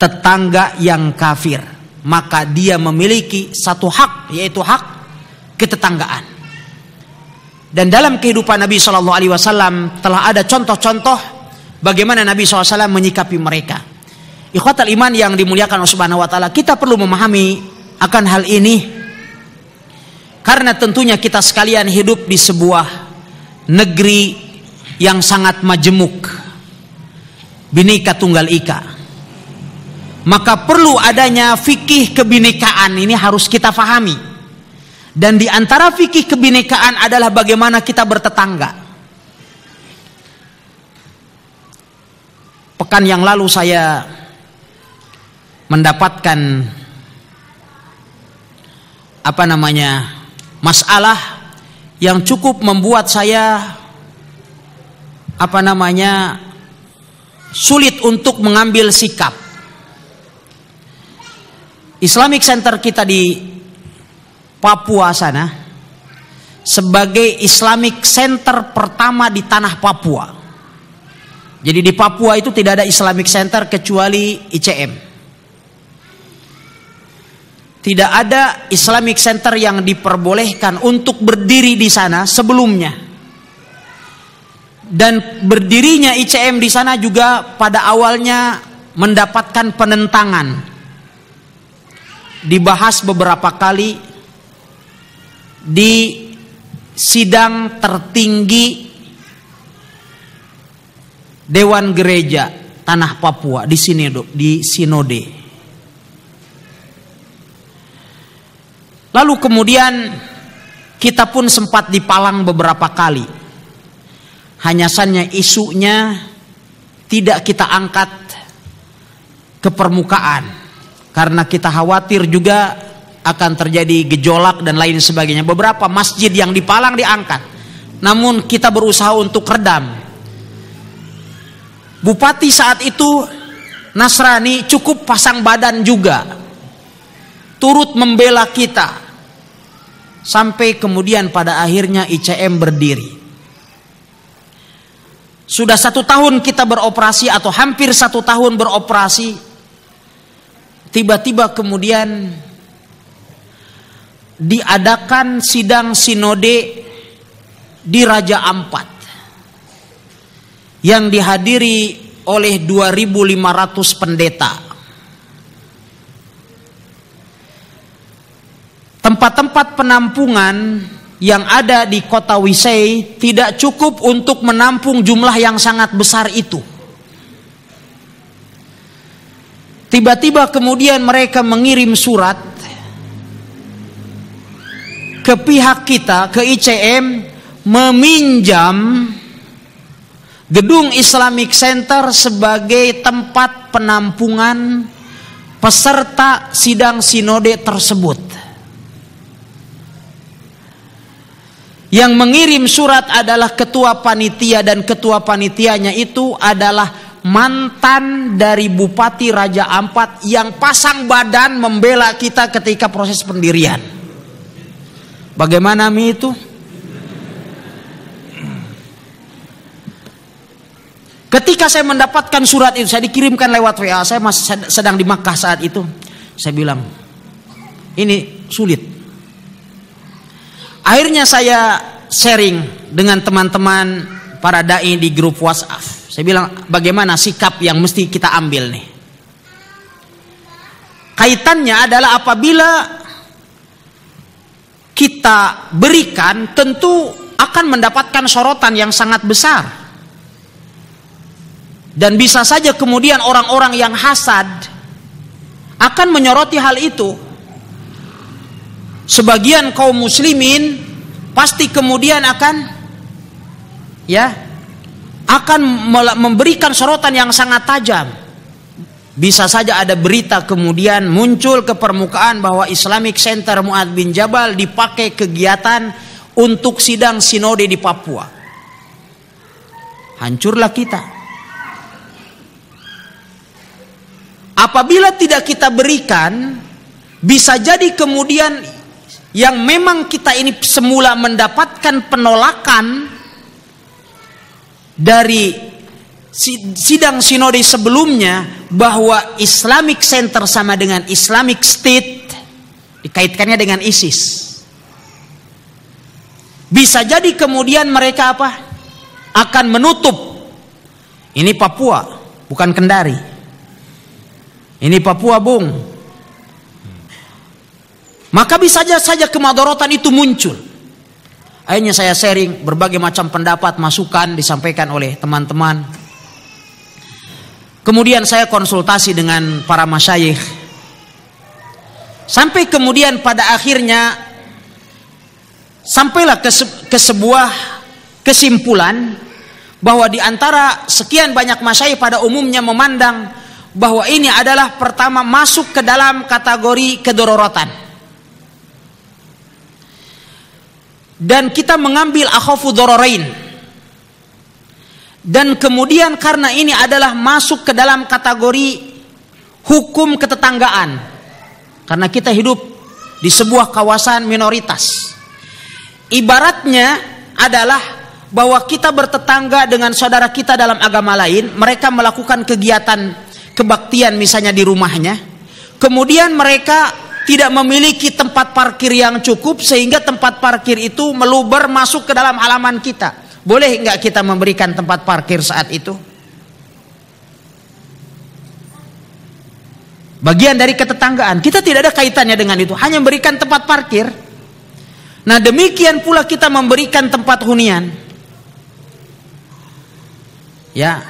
tetangga yang kafir. Maka dia memiliki satu hak yaitu hak ketetanggaan. Dan dalam kehidupan Nabi Shallallahu Alaihi Wasallam telah ada contoh-contoh bagaimana Nabi SAW menyikapi mereka. Ikhwatal iman yang dimuliakan Allah Subhanahu Wa Taala, kita perlu memahami akan hal ini karena tentunya kita sekalian hidup di sebuah negeri yang sangat majemuk, binika tunggal ika. Maka perlu adanya fikih kebinekaan ini harus kita fahami. Dan di antara fikih kebinekaan adalah bagaimana kita bertetangga. Pekan yang lalu saya mendapatkan apa namanya masalah yang cukup membuat saya apa namanya sulit untuk mengambil sikap. Islamic Center kita di Papua sana sebagai Islamic Center pertama di tanah Papua. Jadi di Papua itu tidak ada Islamic Center kecuali ICM. Tidak ada Islamic Center yang diperbolehkan untuk berdiri di sana sebelumnya. Dan berdirinya ICM di sana juga pada awalnya mendapatkan penentangan. Dibahas beberapa kali di sidang tertinggi Dewan Gereja Tanah Papua di sini di sinode. Lalu kemudian kita pun sempat dipalang beberapa kali. Hanya saja isunya tidak kita angkat ke permukaan karena kita khawatir juga akan terjadi gejolak dan lain sebagainya. Beberapa masjid yang dipalang diangkat. Namun kita berusaha untuk redam. Bupati saat itu Nasrani cukup pasang badan juga. Turut membela kita. Sampai kemudian pada akhirnya ICM berdiri. Sudah satu tahun kita beroperasi atau hampir satu tahun beroperasi. Tiba-tiba kemudian diadakan sidang sinode di Raja Ampat yang dihadiri oleh 2500 pendeta. Tempat-tempat penampungan yang ada di kota Wisei tidak cukup untuk menampung jumlah yang sangat besar itu. Tiba-tiba kemudian mereka mengirim surat ke pihak kita ke ICM meminjam gedung Islamic Center sebagai tempat penampungan peserta sidang sinode tersebut. Yang mengirim surat adalah ketua panitia dan ketua panitianya itu adalah mantan dari Bupati Raja Ampat yang pasang badan membela kita ketika proses pendirian. Bagaimana mie itu? Ketika saya mendapatkan surat itu, saya dikirimkan lewat WA, saya masih sedang di Makkah saat itu. Saya bilang, ini sulit. Akhirnya saya sharing dengan teman-teman para dai di grup WhatsApp. Saya bilang, bagaimana sikap yang mesti kita ambil nih? Kaitannya adalah apabila kita berikan tentu akan mendapatkan sorotan yang sangat besar. Dan bisa saja kemudian orang-orang yang hasad akan menyoroti hal itu. Sebagian kaum muslimin pasti kemudian akan ya akan memberikan sorotan yang sangat tajam bisa saja ada berita kemudian muncul ke permukaan bahwa Islamic Center Muad bin Jabal dipakai kegiatan untuk sidang sinode di Papua. Hancurlah kita. Apabila tidak kita berikan, bisa jadi kemudian yang memang kita ini semula mendapatkan penolakan dari sidang sinode sebelumnya bahwa Islamic Center sama dengan Islamic State dikaitkannya dengan ISIS. Bisa jadi kemudian mereka apa? Akan menutup. Ini Papua, bukan Kendari. Ini Papua, Bung. Maka bisa saja kemadorotan itu muncul. Akhirnya saya sharing berbagai macam pendapat, masukan disampaikan oleh teman-teman Kemudian saya konsultasi dengan para masyayikh. Sampai kemudian pada akhirnya sampailah ke, ke sebuah kesimpulan bahwa di antara sekian banyak masyayikh pada umumnya memandang bahwa ini adalah pertama masuk ke dalam kategori kedororotan. Dan kita mengambil akhafu dororain dan kemudian karena ini adalah masuk ke dalam kategori hukum ketetanggaan. Karena kita hidup di sebuah kawasan minoritas. Ibaratnya adalah bahwa kita bertetangga dengan saudara kita dalam agama lain, mereka melakukan kegiatan kebaktian misalnya di rumahnya. Kemudian mereka tidak memiliki tempat parkir yang cukup sehingga tempat parkir itu meluber masuk ke dalam halaman kita boleh nggak kita memberikan tempat parkir saat itu? Bagian dari ketetanggaan. Kita tidak ada kaitannya dengan itu. Hanya memberikan tempat parkir. Nah demikian pula kita memberikan tempat hunian. Ya.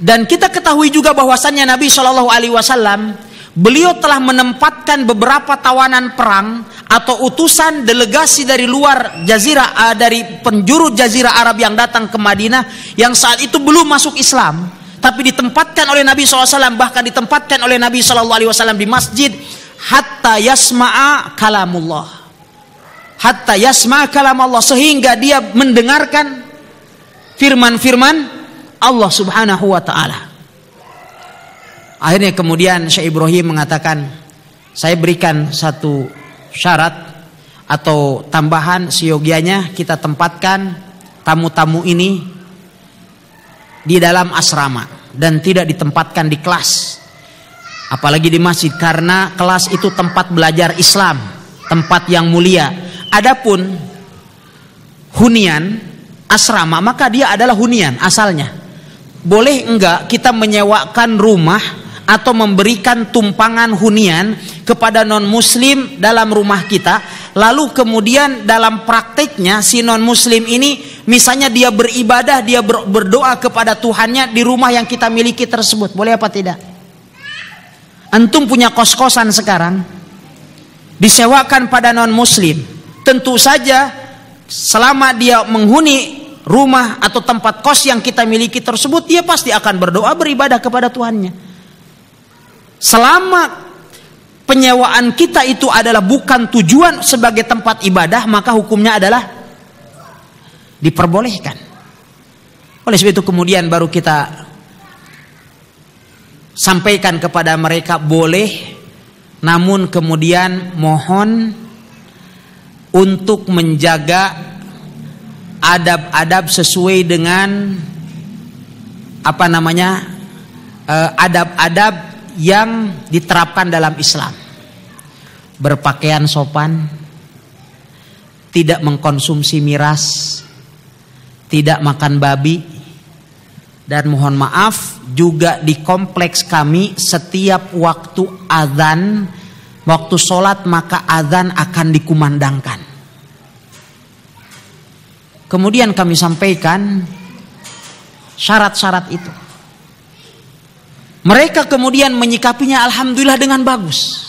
Dan kita ketahui juga bahwasannya Nabi Shallallahu Alaihi Wasallam beliau telah menempatkan beberapa tawanan perang atau utusan delegasi dari luar jazirah eh, dari penjuru jazirah Arab yang datang ke Madinah yang saat itu belum masuk Islam tapi ditempatkan oleh Nabi SAW bahkan ditempatkan oleh Nabi SAW di masjid hatta yasma'a kalamullah hatta yasma'a kalamullah sehingga dia mendengarkan firman-firman Allah Subhanahu wa taala Akhirnya kemudian Syekh Ibrahim mengatakan, saya berikan satu syarat atau tambahan siogianya kita tempatkan tamu-tamu ini di dalam asrama dan tidak ditempatkan di kelas apalagi di masjid karena kelas itu tempat belajar Islam, tempat yang mulia. Adapun hunian asrama maka dia adalah hunian asalnya. Boleh enggak kita menyewakan rumah atau memberikan tumpangan hunian kepada non-muslim dalam rumah kita lalu kemudian dalam praktiknya si non-muslim ini misalnya dia beribadah dia berdoa kepada Tuhannya di rumah yang kita miliki tersebut boleh apa tidak antum punya kos-kosan sekarang disewakan pada non-muslim tentu saja selama dia menghuni rumah atau tempat kos yang kita miliki tersebut dia pasti akan berdoa beribadah kepada Tuhannya Selama penyewaan kita itu adalah bukan tujuan sebagai tempat ibadah, maka hukumnya adalah diperbolehkan. Oleh sebab itu kemudian baru kita sampaikan kepada mereka boleh namun kemudian mohon untuk menjaga adab-adab sesuai dengan apa namanya eh, adab-adab yang diterapkan dalam Islam. Berpakaian sopan, tidak mengkonsumsi miras, tidak makan babi, dan mohon maaf juga di kompleks kami setiap waktu azan, waktu sholat maka azan akan dikumandangkan. Kemudian kami sampaikan syarat-syarat itu. Mereka kemudian menyikapinya alhamdulillah dengan bagus.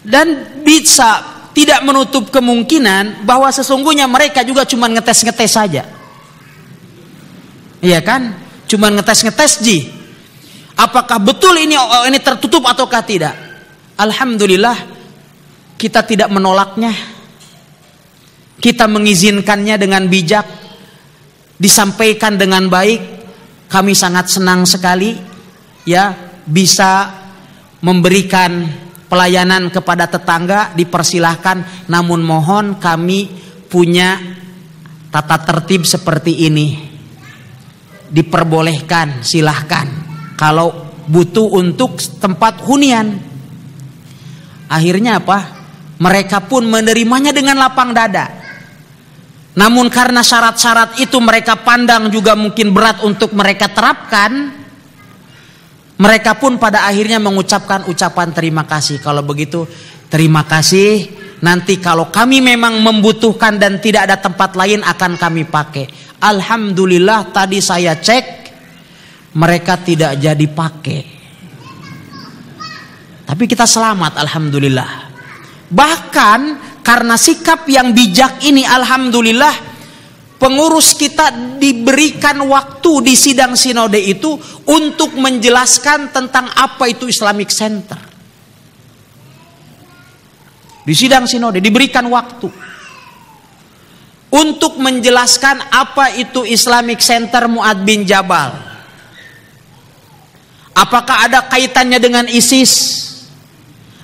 Dan bisa tidak menutup kemungkinan bahwa sesungguhnya mereka juga cuma ngetes-ngetes saja. Iya kan? Cuma ngetes-ngetes ji. Apakah betul ini oh, ini tertutup ataukah tidak? Alhamdulillah kita tidak menolaknya. Kita mengizinkannya dengan bijak. Disampaikan dengan baik. Kami sangat senang sekali ya bisa memberikan pelayanan kepada tetangga dipersilahkan namun mohon kami punya tata tertib seperti ini diperbolehkan silahkan kalau butuh untuk tempat hunian akhirnya apa mereka pun menerimanya dengan lapang dada namun karena syarat-syarat itu mereka pandang juga mungkin berat untuk mereka terapkan mereka pun pada akhirnya mengucapkan ucapan terima kasih. Kalau begitu, terima kasih. Nanti kalau kami memang membutuhkan dan tidak ada tempat lain akan kami pakai. Alhamdulillah tadi saya cek mereka tidak jadi pakai. Tapi kita selamat alhamdulillah. Bahkan karena sikap yang bijak ini alhamdulillah Pengurus kita diberikan waktu di sidang sinode itu untuk menjelaskan tentang apa itu Islamic Center. Di sidang sinode diberikan waktu untuk menjelaskan apa itu Islamic Center Muad bin Jabal. Apakah ada kaitannya dengan ISIS?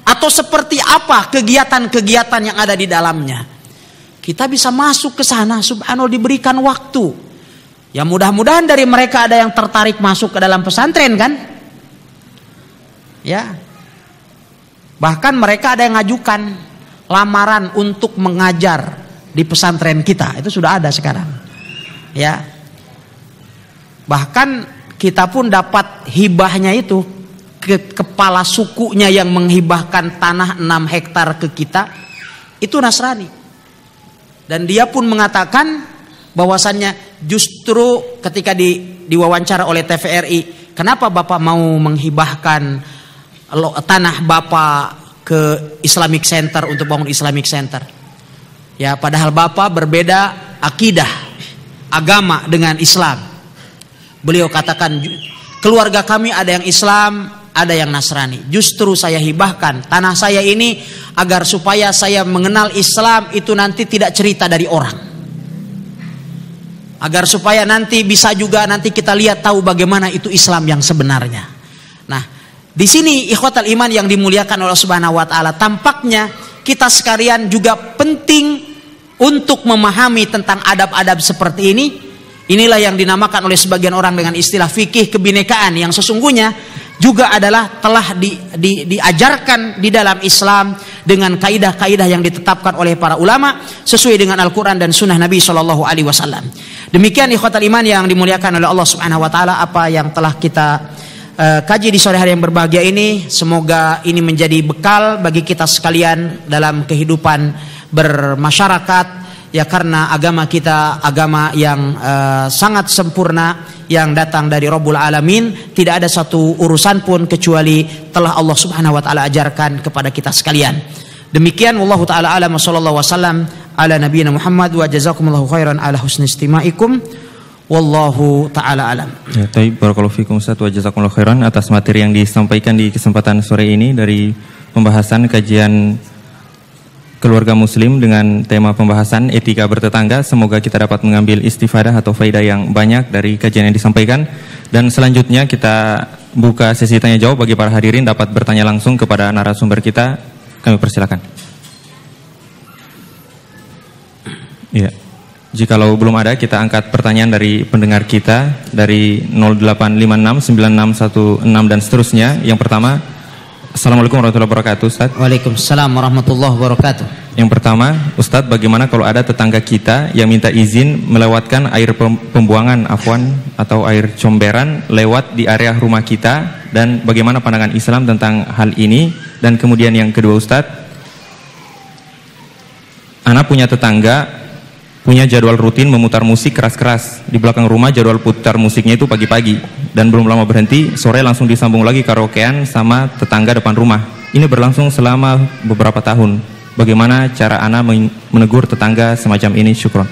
Atau seperti apa kegiatan-kegiatan yang ada di dalamnya? Kita bisa masuk ke sana, subhanallah diberikan waktu. Ya mudah-mudahan dari mereka ada yang tertarik masuk ke dalam pesantren kan? Ya. Bahkan mereka ada yang ngajukan lamaran untuk mengajar di pesantren kita. Itu sudah ada sekarang. Ya. Bahkan kita pun dapat hibahnya itu ke kepala sukunya yang menghibahkan tanah 6 hektar ke kita itu Nasrani. Dan dia pun mengatakan bahwasannya justru ketika di, diwawancara oleh TVRI, kenapa Bapak mau menghibahkan tanah Bapak ke Islamic Center untuk bangun Islamic Center? Ya, padahal Bapak berbeda akidah, agama dengan Islam. Beliau katakan keluarga kami ada yang Islam, ada yang Nasrani. Justru saya hibahkan tanah saya ini agar supaya saya mengenal Islam itu nanti tidak cerita dari orang. Agar supaya nanti bisa juga nanti kita lihat tahu bagaimana itu Islam yang sebenarnya. Nah, di sini ikhwatal iman yang dimuliakan oleh Subhanahu wa taala, tampaknya kita sekalian juga penting untuk memahami tentang adab-adab seperti ini Inilah yang dinamakan oleh sebagian orang dengan istilah fikih kebinekaan yang sesungguhnya juga adalah telah di, di, diajarkan di dalam Islam dengan kaidah-kaidah yang ditetapkan oleh para ulama sesuai dengan Al-Quran dan Sunnah Nabi Shallallahu Alaihi Wasallam. Demikian ikhwatal iman yang dimuliakan oleh Allah Subhanahu Wa Taala apa yang telah kita uh, kaji di sore hari yang berbahagia ini. Semoga ini menjadi bekal bagi kita sekalian dalam kehidupan bermasyarakat ya karena agama kita agama yang uh, sangat sempurna yang datang dari Rabbul Alamin tidak ada satu urusan pun kecuali telah Allah Subhanahu wa taala ajarkan kepada kita sekalian. Demikian wallahu taala alam sallallahu wasallam ala nabiyina Muhammad wa jazakumullahu khairan ala husni istimaikum. Wallahu ta'ala alam ya, tapi Barakallahu Fikum Ustaz wa Jazakumullah Khairan Atas materi yang disampaikan di kesempatan sore ini Dari pembahasan kajian keluarga muslim dengan tema pembahasan etika bertetangga. Semoga kita dapat mengambil istifadah atau faedah yang banyak dari kajian yang disampaikan. Dan selanjutnya kita buka sesi tanya jawab bagi para hadirin dapat bertanya langsung kepada narasumber kita. Kami persilakan. Iya. Jikalau belum ada, kita angkat pertanyaan dari pendengar kita dari 0856 9616 dan seterusnya. Yang pertama, Assalamualaikum warahmatullahi wabarakatuh Ustaz Waalaikumsalam warahmatullahi wabarakatuh Yang pertama ustadz bagaimana kalau ada tetangga kita yang minta izin melewatkan air pembuangan afwan atau air comberan lewat di area rumah kita dan bagaimana pandangan Islam tentang hal ini dan kemudian yang kedua ustadz, Anak punya tetangga punya jadwal rutin memutar musik keras-keras. Di belakang rumah jadwal putar musiknya itu pagi-pagi. Dan belum lama berhenti, sore langsung disambung lagi karaokean sama tetangga depan rumah. Ini berlangsung selama beberapa tahun. Bagaimana cara Ana menegur tetangga semacam ini? Syukron.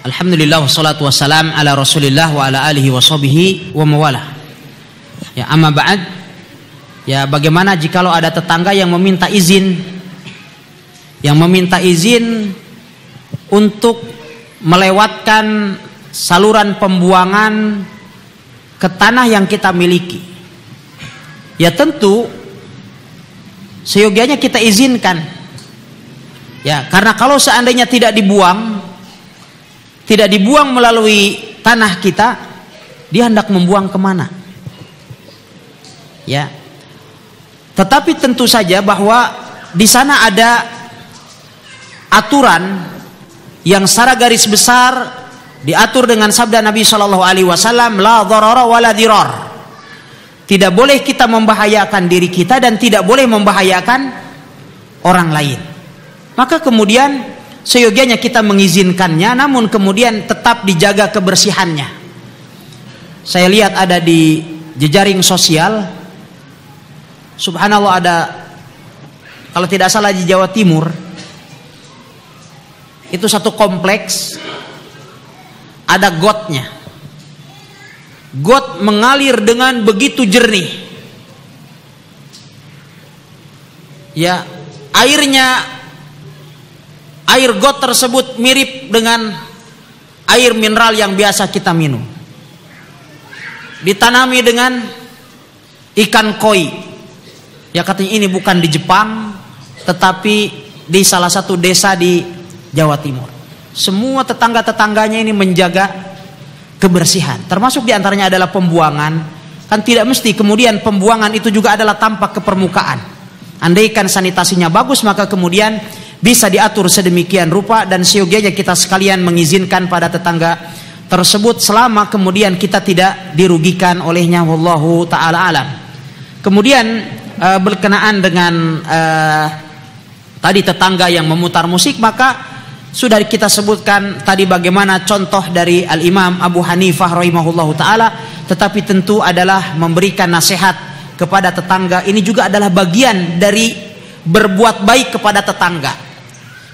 Alhamdulillah wassalatu wassalam ala rasulillah wa ala alihi wa sahbihi wa mawalah. Ya amma ba'd. Ya bagaimana jikalau ada tetangga yang meminta izin yang meminta izin untuk melewatkan saluran pembuangan ke tanah yang kita miliki. Ya tentu seyogianya kita izinkan. Ya, karena kalau seandainya tidak dibuang, tidak dibuang melalui tanah kita, dia hendak membuang kemana? Ya. Tetapi tentu saja bahwa di sana ada aturan yang secara garis besar diatur dengan sabda Nabi Shallallahu Alaihi Wasallam la wala dirar tidak boleh kita membahayakan diri kita dan tidak boleh membahayakan orang lain maka kemudian seyogianya kita mengizinkannya namun kemudian tetap dijaga kebersihannya saya lihat ada di jejaring sosial subhanallah ada kalau tidak salah di Jawa Timur itu satu kompleks ada gotnya got mengalir dengan begitu jernih ya airnya air got tersebut mirip dengan air mineral yang biasa kita minum ditanami dengan ikan koi ya katanya ini bukan di Jepang tetapi di salah satu desa di Jawa Timur. Semua tetangga-tetangganya ini menjaga kebersihan. Termasuk diantaranya adalah pembuangan. Kan tidak mesti kemudian pembuangan itu juga adalah tampak ke permukaan. Andaikan sanitasinya bagus maka kemudian bisa diatur sedemikian rupa dan seyogianya kita sekalian mengizinkan pada tetangga tersebut selama kemudian kita tidak dirugikan olehnya wallahu taala alam. Kemudian eh, berkenaan dengan uh, tadi tetangga yang memutar musik maka sudah kita sebutkan tadi bagaimana contoh dari Al-Imam Abu Hanifah rahimahullahu taala, tetapi tentu adalah memberikan nasihat kepada tetangga. Ini juga adalah bagian dari berbuat baik kepada tetangga.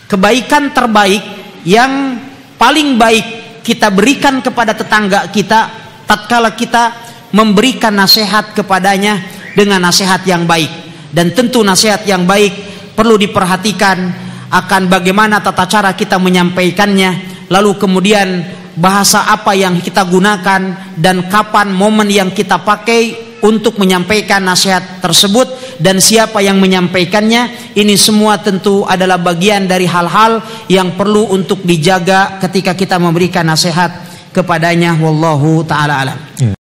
Kebaikan terbaik yang paling baik kita berikan kepada tetangga kita tatkala kita memberikan nasihat kepadanya dengan nasihat yang baik. Dan tentu nasihat yang baik perlu diperhatikan akan bagaimana tata cara kita menyampaikannya, lalu kemudian bahasa apa yang kita gunakan dan kapan momen yang kita pakai untuk menyampaikan nasihat tersebut dan siapa yang menyampaikannya ini semua tentu adalah bagian dari hal-hal yang perlu untuk dijaga ketika kita memberikan nasihat kepadanya wallahu taala alam. Ya.